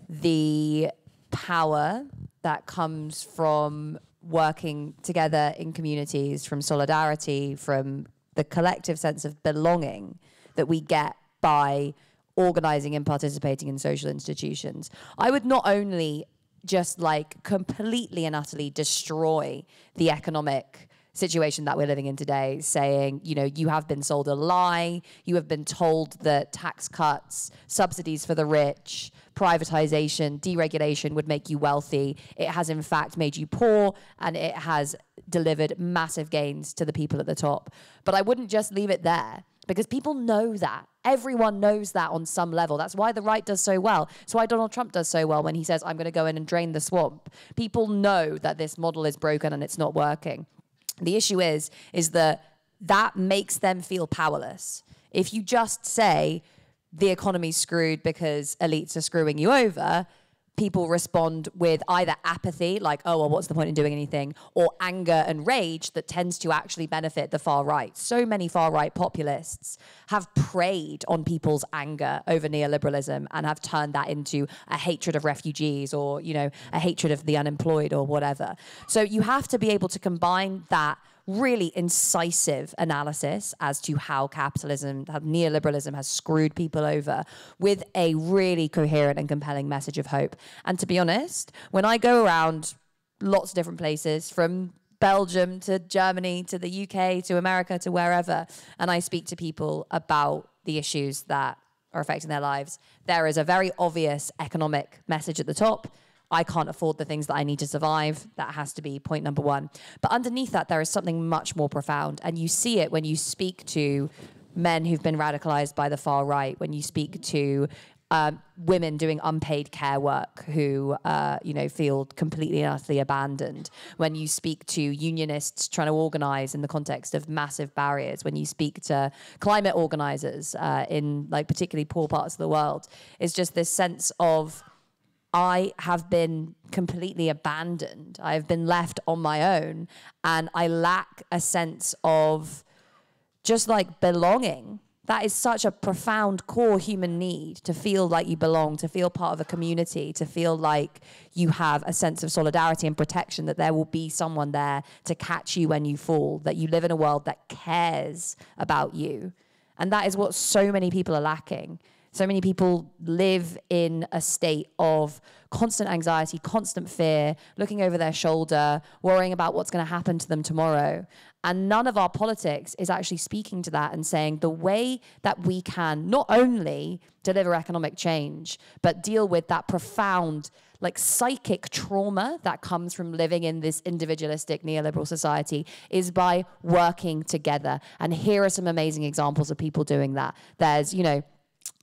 the power that comes from working together in communities, from solidarity, from the collective sense of belonging that we get by organizing and participating in social institutions. I would not only just like completely and utterly destroy the economic situation that we're living in today, saying, you know, you have been sold a lie, you have been told that tax cuts, subsidies for the rich, privatization, deregulation would make you wealthy. It has, in fact, made you poor and it has delivered massive gains to the people at the top. But I wouldn't just leave it there because people know that. Everyone knows that on some level. That's why the right does so well. It's why Donald Trump does so well when he says, I'm going to go in and drain the swamp. People know that this model is broken and it's not working. The issue is, is that that makes them feel powerless. If you just say, the economy's screwed because elites are screwing you over, people respond with either apathy, like, oh, well, what's the point in doing anything, or anger and rage that tends to actually benefit the far right. So many far right populists have preyed on people's anger over neoliberalism and have turned that into a hatred of refugees or, you know, a hatred of the unemployed or whatever. So you have to be able to combine that really incisive analysis as to how capitalism, how neoliberalism has screwed people over with a really coherent and compelling message of hope. And to be honest, when I go around lots of different places from Belgium to Germany to the UK to America to wherever, and I speak to people about the issues that are affecting their lives, there is a very obvious economic message at the top I can't afford the things that I need to survive. That has to be point number one. But underneath that, there is something much more profound. And you see it when you speak to men who've been radicalized by the far right, when you speak to um, women doing unpaid care work who, uh, you know, feel completely and utterly abandoned. When you speak to unionists trying to organise in the context of massive barriers, when you speak to climate organisers uh, in like particularly poor parts of the world, it's just this sense of I have been completely abandoned. I have been left on my own and I lack a sense of just like belonging. That is such a profound core human need to feel like you belong, to feel part of a community, to feel like you have a sense of solidarity and protection, that there will be someone there to catch you when you fall, that you live in a world that cares about you. And that is what so many people are lacking. So many people live in a state of constant anxiety, constant fear, looking over their shoulder, worrying about what's going to happen to them tomorrow. And none of our politics is actually speaking to that and saying the way that we can not only deliver economic change, but deal with that profound like psychic trauma that comes from living in this individualistic neoliberal society is by working together. And here are some amazing examples of people doing that. There's, you know,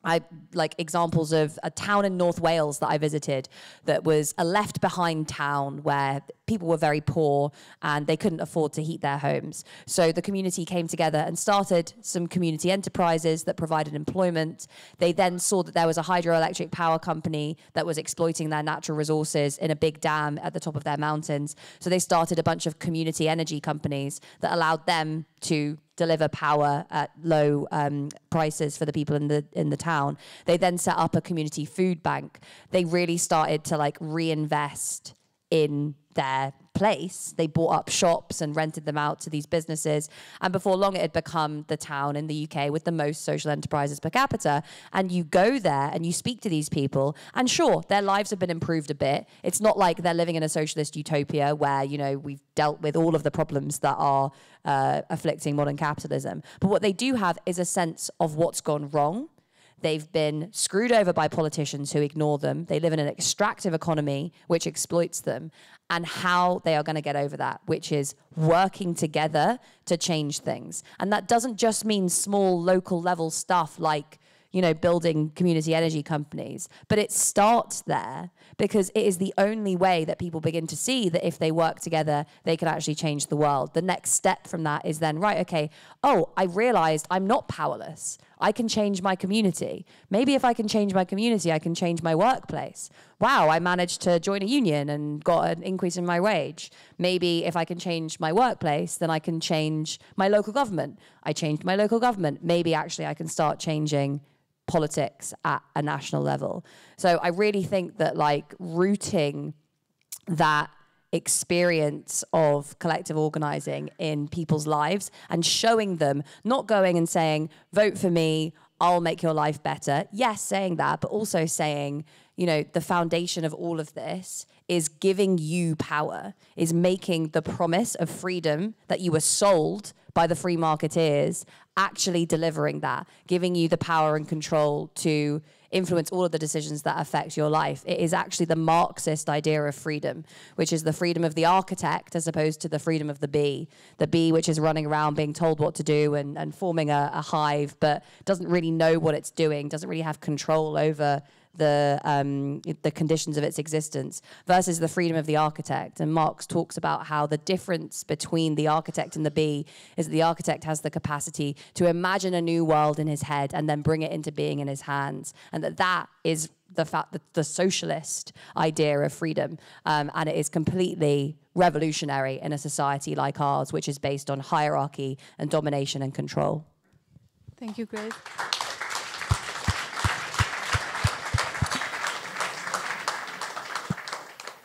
I like examples of a town in North Wales that I visited that was a left behind town where people were very poor and they couldn't afford to heat their homes. So the community came together and started some community enterprises that provided employment. They then saw that there was a hydroelectric power company that was exploiting their natural resources in a big dam at the top of their mountains. So they started a bunch of community energy companies that allowed them to deliver power at low um, prices for the people in the in the town. They then set up a community food bank. They really started to like reinvest in their place. They bought up shops and rented them out to these businesses. And before long, it had become the town in the UK with the most social enterprises per capita. And you go there and you speak to these people, and sure, their lives have been improved a bit. It's not like they're living in a socialist utopia where, you know, we've dealt with all of the problems that are uh, afflicting modern capitalism. But what they do have is a sense of what's gone wrong They've been screwed over by politicians who ignore them. They live in an extractive economy which exploits them, and how they are going to get over that, which is working together to change things. And that doesn't just mean small local level stuff like, you know, building community energy companies, but it starts there because it is the only way that people begin to see that if they work together, they can actually change the world. The next step from that is then, right, okay, oh, I realized I'm not powerless. I can change my community. Maybe if I can change my community, I can change my workplace. Wow, I managed to join a union and got an increase in my wage. Maybe if I can change my workplace, then I can change my local government. I changed my local government. Maybe actually I can start changing politics at a national level. So I really think that like rooting that experience of collective organizing in people's lives and showing them, not going and saying, vote for me, I'll make your life better. Yes, saying that, but also saying, you know, the foundation of all of this is giving you power, is making the promise of freedom that you were sold by the free marketeers actually delivering that, giving you the power and control to influence all of the decisions that affect your life. It is actually the Marxist idea of freedom, which is the freedom of the architect as opposed to the freedom of the bee. The bee, which is running around being told what to do and, and forming a, a hive, but doesn't really know what it's doing, doesn't really have control over the um, the conditions of its existence versus the freedom of the architect. And Marx talks about how the difference between the architect and the bee is that the architect has the capacity to imagine a new world in his head and then bring it into being in his hands, and that that is the fact that the socialist idea of freedom, um, and it is completely revolutionary in a society like ours, which is based on hierarchy and domination and control. Thank you, Grace.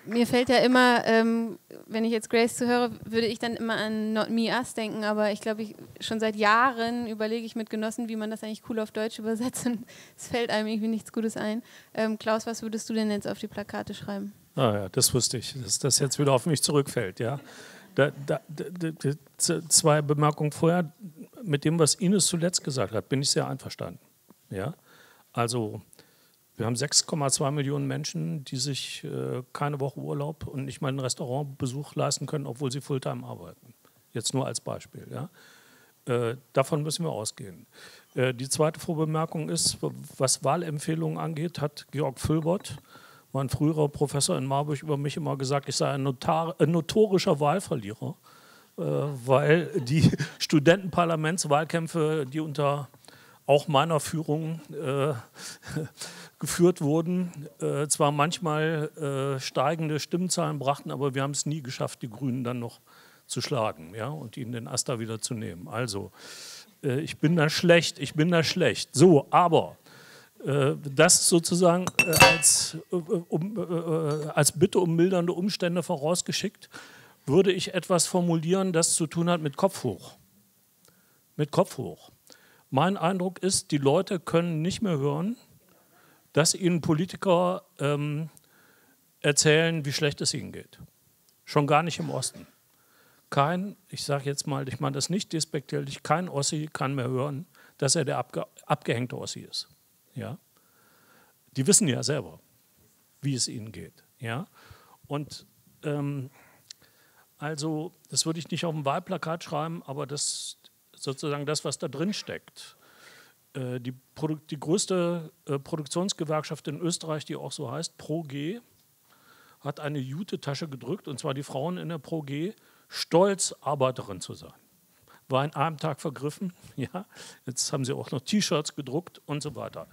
mir fällt ja immer, ähm, wenn ich jetzt Grace zuhöre, würde ich dann immer an Not Me Us denken, aber ich glaube, ich schon seit Jahren überlege ich mit Genossen, wie man das eigentlich cool auf Deutsch übersetzt und es fällt einem irgendwie nichts Gutes ein. Ähm, Klaus, was würdest du denn jetzt auf die Plakate schreiben? Ah ja, das wusste ich, dass das jetzt wieder auf mich zurückfällt, ja. Da, da, da, zwei Bemerkungen vorher. Mit dem, was Ines zuletzt gesagt hat, bin ich sehr einverstanden. Ja? Also wir haben 6,2 Millionen Menschen, die sich äh, keine Woche Urlaub und nicht mal einen Restaurantbesuch leisten können, obwohl sie Fulltime arbeiten. Jetzt nur als Beispiel. Ja? Äh, davon müssen wir ausgehen. Äh, die zweite Vorbemerkung ist, was Wahlempfehlungen angeht, hat Georg Füllbott, mein früherer Professor in Marburg, über mich immer gesagt, ich sei ein, notar, ein notorischer Wahlverlierer, äh, weil die Studentenparlamentswahlkämpfe, die unter auch meiner Führung äh, geführt wurden. Äh, zwar manchmal äh, steigende Stimmzahlen brachten, aber wir haben es nie geschafft, die Grünen dann noch zu schlagen ja, und ihnen den Asta wieder zu nehmen. Also, äh, ich bin da schlecht, ich bin da schlecht. So, aber äh, das sozusagen äh, als, um, als Bitte um mildernde Umstände vorausgeschickt, würde ich etwas formulieren, das zu tun hat mit Kopf hoch. Mit Kopf hoch. Mein Eindruck ist, die Leute können nicht mehr hören, dass ihnen Politiker ähm, erzählen, wie schlecht es ihnen geht. Schon gar nicht im Osten. Kein, ich sage jetzt mal, ich meine das nicht despektierlich, kein Ossi kann mehr hören, dass er der abge abgehängte Ossi ist. Ja? Die wissen ja selber, wie es ihnen geht. Ja? Und ähm, also, das würde ich nicht auf dem Wahlplakat schreiben, aber das, sozusagen das, was da drin steckt. Äh, die, Produ die größte äh, Produktionsgewerkschaft in Österreich, die auch so heißt, ProG, hat eine Jute-Tasche gedrückt, und zwar die Frauen in der ProG, stolz Arbeiterin zu sein. War in einem Tag vergriffen, ja. Jetzt haben sie auch noch T-Shirts gedruckt und so weiter.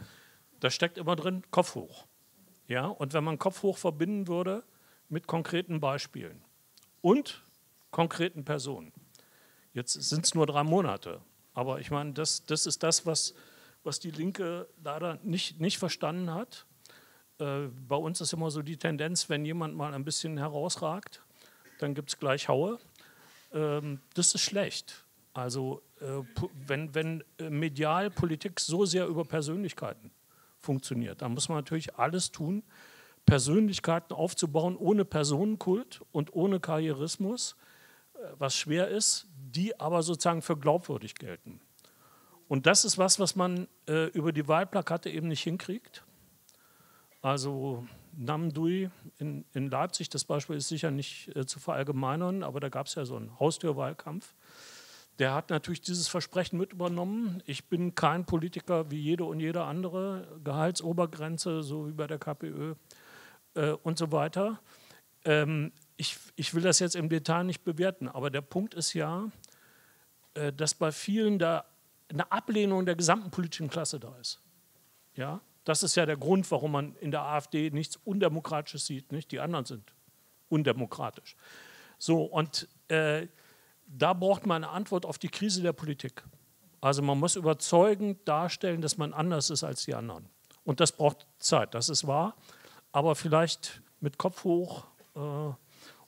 Da steckt immer drin Kopf hoch. Ja, und wenn man Kopf hoch verbinden würde mit konkreten Beispielen und konkreten Personen, Jetzt sind es nur drei Monate. Aber ich meine, das, das ist das, was, was die Linke leider nicht, nicht verstanden hat. Äh, bei uns ist immer so die Tendenz, wenn jemand mal ein bisschen herausragt, dann gibt es gleich Haue. Ähm, das ist schlecht. Also äh, wenn, wenn äh, medial Politik so sehr über Persönlichkeiten funktioniert, dann muss man natürlich alles tun, Persönlichkeiten aufzubauen ohne Personenkult und ohne Karrierismus, äh, was schwer ist, die aber sozusagen für glaubwürdig gelten. Und das ist was, was man äh, über die Wahlplakate eben nicht hinkriegt. Also Nam Dui in, in Leipzig, das Beispiel ist sicher nicht äh, zu verallgemeinern, aber da gab es ja so einen Haustürwahlkampf. Der hat natürlich dieses Versprechen mit übernommen. Ich bin kein Politiker wie jede und jeder andere, Gehaltsobergrenze, so wie bei der KPÖ äh, und so weiter. Ähm, ich, ich will das jetzt im Detail nicht bewerten, aber der Punkt ist ja, äh, dass bei vielen da eine Ablehnung der gesamten politischen Klasse da ist. Ja, das ist ja der Grund, warum man in der AfD nichts Undemokratisches sieht. Nicht? Die anderen sind undemokratisch. So, und äh, da braucht man eine Antwort auf die Krise der Politik. Also man muss überzeugend darstellen, dass man anders ist als die anderen. Und das braucht Zeit, das ist wahr. Aber vielleicht mit Kopf hoch äh,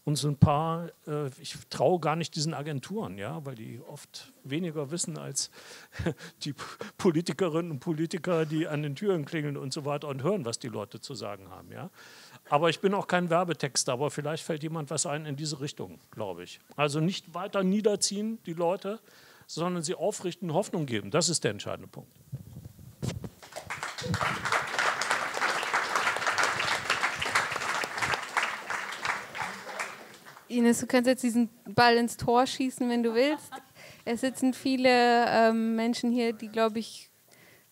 und so ein paar, äh, ich traue gar nicht diesen Agenturen, ja, weil die oft weniger wissen als die Politikerinnen und Politiker, die an den Türen klingeln und so weiter und hören, was die Leute zu sagen haben, ja. Aber ich bin auch kein Werbetexter, aber vielleicht fällt jemand was ein in diese Richtung, glaube ich. Also nicht weiter niederziehen, die Leute, sondern sie aufrichten, Hoffnung geben. Das ist der entscheidende Punkt. Ines, du kannst jetzt diesen Ball ins Tor schießen, wenn du willst. Es sitzen viele ähm, Menschen hier, die, glaube ich,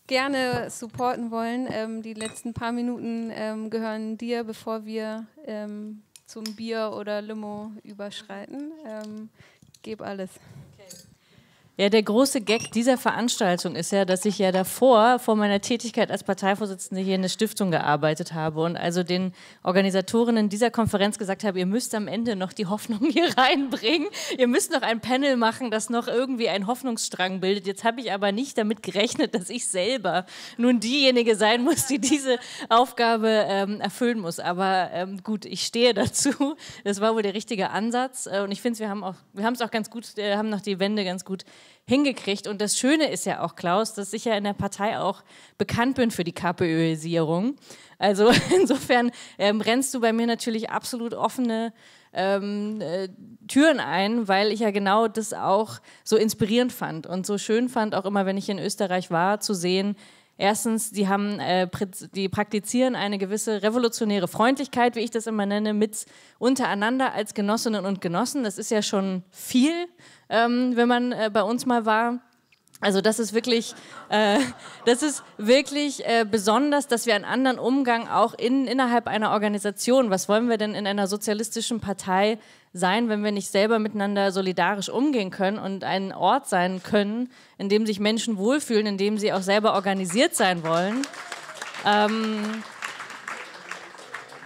gerne supporten wollen. Ähm, die letzten paar Minuten ähm, gehören dir, bevor wir ähm, zum Bier oder Limo überschreiten. Ähm, gib alles. Ja, der große Gag dieser Veranstaltung ist ja, dass ich ja davor, vor meiner Tätigkeit als Parteivorsitzende hier in der Stiftung gearbeitet habe und also den Organisatorinnen dieser Konferenz gesagt habe, ihr müsst am Ende noch die Hoffnung hier reinbringen, ihr müsst noch ein Panel machen, das noch irgendwie einen Hoffnungsstrang bildet. Jetzt habe ich aber nicht damit gerechnet, dass ich selber nun diejenige sein muss, die diese Aufgabe ähm, erfüllen muss. Aber ähm, gut, ich stehe dazu. Das war wohl der richtige Ansatz äh, und ich finde, wir haben wir haben es auch ganz gut, wir äh, haben noch die Wende ganz gut hingekriegt. Und das Schöne ist ja auch, Klaus, dass ich ja in der Partei auch bekannt bin für die KPÖisierung. Also insofern ähm, rennst du bei mir natürlich absolut offene ähm, äh, Türen ein, weil ich ja genau das auch so inspirierend fand und so schön fand, auch immer, wenn ich in Österreich war, zu sehen, Erstens, die, haben, äh, die praktizieren eine gewisse revolutionäre Freundlichkeit, wie ich das immer nenne, mit untereinander als Genossinnen und Genossen. Das ist ja schon viel, ähm, wenn man äh, bei uns mal war. Also das ist wirklich, äh, das ist wirklich äh, besonders, dass wir einen anderen Umgang auch in, innerhalb einer Organisation, was wollen wir denn in einer sozialistischen Partei sein, wenn wir nicht selber miteinander solidarisch umgehen können und ein Ort sein können, in dem sich Menschen wohlfühlen, in dem sie auch selber organisiert sein wollen. Ähm,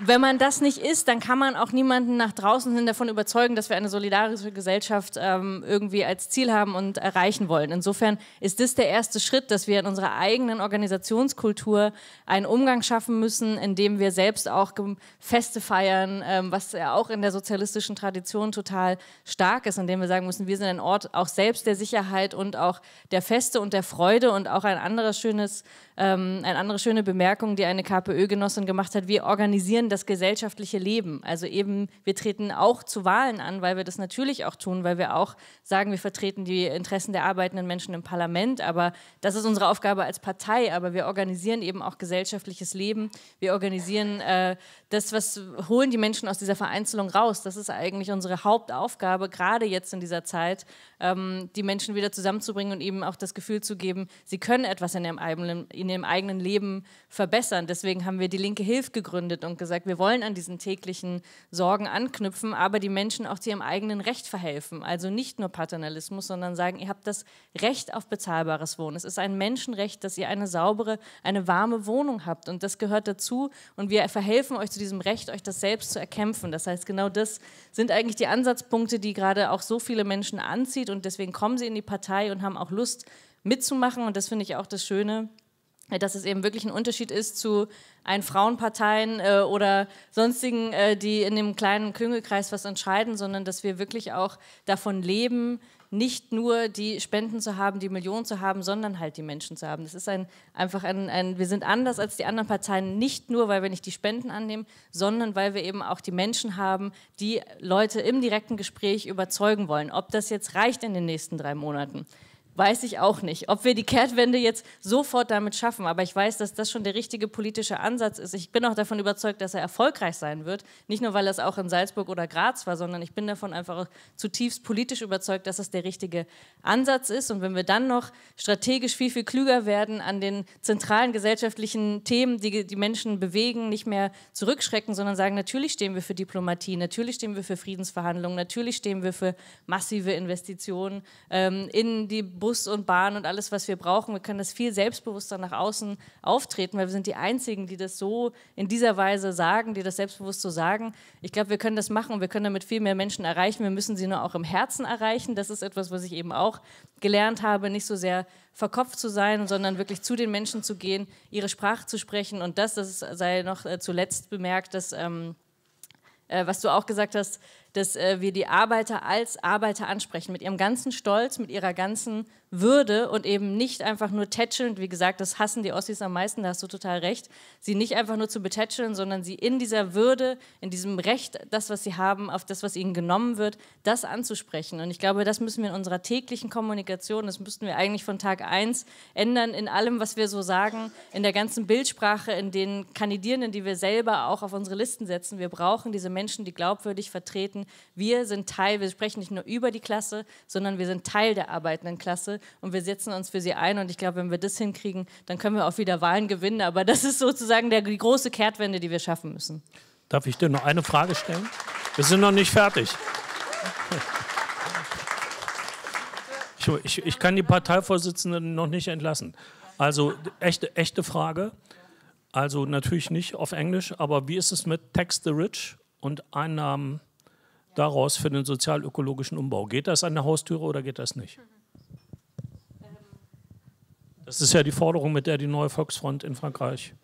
wenn man das nicht ist, dann kann man auch niemanden nach draußen hin davon überzeugen, dass wir eine solidarische Gesellschaft ähm, irgendwie als Ziel haben und erreichen wollen. Insofern ist das der erste Schritt, dass wir in unserer eigenen Organisationskultur einen Umgang schaffen müssen, in dem wir selbst auch Feste feiern, ähm, was ja auch in der sozialistischen Tradition total stark ist, indem wir sagen müssen, wir sind ein Ort auch selbst der Sicherheit und auch der Feste und der Freude und auch ein anderes schönes, ähm, eine andere schöne Bemerkung, die eine KPÖ-Genossin gemacht hat, wir organisieren reflektieren das gesellschaftliche Leben. Also eben, wir treten auch zu Wahlen an, weil wir das natürlich auch tun, weil wir auch sagen, wir vertreten die Interessen der arbeitenden Menschen im Parlament, aber das ist unsere Aufgabe als Partei, aber wir organisieren eben auch gesellschaftliches Leben, wir organisieren äh, das, was holen die Menschen aus dieser Vereinzelung raus. Das ist eigentlich unsere Hauptaufgabe, gerade jetzt in dieser Zeit, ähm, die Menschen wieder zusammenzubringen und eben auch das Gefühl zu geben, sie können etwas in ihrem eigenen, in ihrem eigenen Leben verbessern. Deswegen haben wir die Linke Hilfe gegründet und gesagt, wir wollen an diesen täglichen Sorgen anknüpfen, aber die Menschen auch zu ihrem eigenen Recht verhelfen. Also nicht nur Paternalismus, sondern sagen, ihr habt das Recht auf bezahlbares Wohnen. Es ist ein Menschenrecht, dass ihr eine saubere, eine warme Wohnung habt und das gehört dazu und wir verhelfen euch zu diesem Recht, euch das selbst zu erkämpfen. Das heißt, genau das sind eigentlich die Ansatzpunkte, die gerade auch so viele Menschen anziehen Mitglied und deswegen kommen sie in die Partei und haben auch Lust mitzumachen. Und das finde ich auch das Schöne, dass es eben wirklich ein Unterschied ist zu ein Frauenparteien äh, oder sonstigen, äh, die in dem kleinen Klüngelkreis was entscheiden, sondern dass wir wirklich auch davon leben, nicht nur die Spenden zu haben, die Millionen zu haben, sondern halt die Menschen zu haben. Das ist ein, einfach ein, ein, wir sind anders als die anderen Parteien, nicht nur, weil wir nicht die Spenden annehmen, sondern weil wir eben auch die Menschen haben, die Leute im direkten Gespräch überzeugen wollen. Ob das jetzt reicht in den nächsten drei Monaten, weiß ich auch nicht. Ob wir die Kehrtwende jetzt sofort damit schaffen, aber ich weiß, dass das schon der richtige politische Ansatz ist. Ich bin auch davon überzeugt, dass er erfolgreich sein wird. Nicht nur, weil er es auch in Salzburg oder Graz war, sondern ich bin davon einfach auch zutiefst politisch überzeugt, dass es der richtige Ansatz ist. Und wenn wir dann noch strategisch viel, viel klüger werden an den zentralen gesellschaftlichen Themen, die die Menschen bewegen, nicht mehr zurückschrecken, sondern sagen, natürlich stehen wir für Diplomatie, natürlich stehen wir für Friedensverhandlungen, natürlich stehen wir für massive Investitionen ähm, in die Bus und Bahn und alles, was wir brauchen. Wir können das viel selbstbewusster nach außen auftreten, weil wir sind die Einzigen, die das so in dieser Weise sagen, die das selbstbewusst so sagen. Ich glaube, wir können das machen und wir können damit viel mehr Menschen erreichen. Wir müssen sie nur auch im Herzen erreichen. Das ist etwas, was ich eben auch gelernt habe, nicht so sehr verkopft zu sein, sondern wirklich zu den Menschen zu gehen, ihre Sprache zu sprechen. Und das, das sei noch äh, zuletzt bemerkt, dass... Ähm, äh, was du auch gesagt hast, dass äh, wir die Arbeiter als Arbeiter ansprechen, mit ihrem ganzen Stolz, mit ihrer ganzen Würde und eben nicht einfach nur tätscheln. wie gesagt, das hassen die Ossis am meisten, da hast du total recht, sie nicht einfach nur zu betätscheln, sondern sie in dieser Würde, in diesem Recht, das, was sie haben, auf das, was ihnen genommen wird, das anzusprechen. Und ich glaube, das müssen wir in unserer täglichen Kommunikation, das müssten wir eigentlich von Tag 1 ändern, in allem, was wir so sagen, in der ganzen Bildsprache, in den Kandidierenden, die wir selber auch auf unsere Listen setzen. Wir brauchen diese Menschen, die glaubwürdig vertreten, wir sind Teil, wir sprechen nicht nur über die Klasse, sondern wir sind Teil der arbeitenden Klasse und wir setzen uns für sie ein. Und ich glaube, wenn wir das hinkriegen, dann können wir auch wieder Wahlen gewinnen. Aber das ist sozusagen der, die große Kehrtwende, die wir schaffen müssen. Darf ich dir noch eine Frage stellen? Wir sind noch nicht fertig. Ich, ich, ich kann die Parteivorsitzenden noch nicht entlassen. Also echte, echte Frage. Also natürlich nicht auf Englisch, aber wie ist es mit Tax the Rich und Einnahmen daraus für den sozialökologischen Umbau? Geht das an der Haustüre oder geht das nicht? Das ist ja die Forderung, mit der die neue Volksfront in Frankreich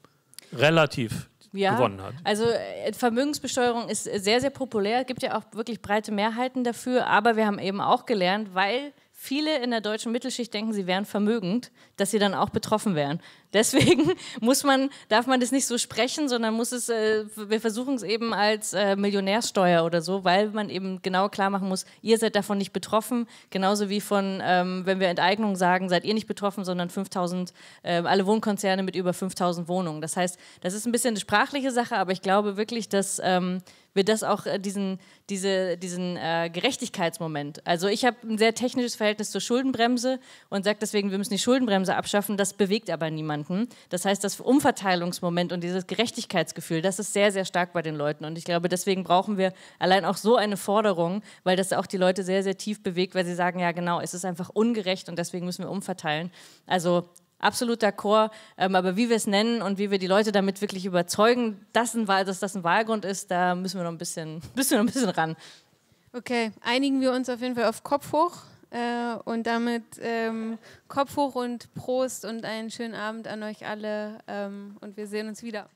relativ ja, gewonnen hat. Also äh, Vermögensbesteuerung ist sehr, sehr populär, Es gibt ja auch wirklich breite Mehrheiten dafür, aber wir haben eben auch gelernt, weil viele in der deutschen Mittelschicht denken, sie wären vermögend, dass sie dann auch betroffen wären. Deswegen muss man, darf man das nicht so sprechen, sondern muss es, äh, wir versuchen es eben als äh, Millionärsteuer oder so, weil man eben genau klar machen muss, ihr seid davon nicht betroffen, genauso wie von, ähm, wenn wir Enteignung sagen, seid ihr nicht betroffen, sondern 5000, äh, alle Wohnkonzerne mit über 5000 Wohnungen. Das heißt, das ist ein bisschen eine sprachliche Sache, aber ich glaube wirklich, dass ähm, wir das auch äh, diesen, diese, diesen äh, Gerechtigkeitsmoment, also ich habe ein sehr technisches Verhältnis zur Schuldenbremse und sage deswegen, wir müssen die Schuldenbremse Krankenhäuser abschaffen, das bewegt aber niemanden. Das heißt, das Umverteilungsmoment und dieses Gerechtigkeitsgefühl, das ist sehr, sehr stark bei den Leuten. Und ich glaube, deswegen brauchen wir allein auch so eine Forderung, weil das auch die Leute sehr, sehr tief bewegt, weil sie sagen, ja genau, es ist einfach ungerecht und deswegen müssen wir umverteilen. Also absoluter Chor, ähm, aber wie wir es nennen und wie wir die Leute damit wirklich überzeugen, dass, ein Wahl, dass das ein Wahlgrund ist, da müssen wir noch ein bisschen, müssen wir noch ein bisschen ran. Okay, einigen wir uns auf jeden Fall auf Kopf hoch. Äh, und damit ähm, Kopf hoch und Prost und einen schönen Abend an euch alle. Ähm, und wir sehen uns wieder.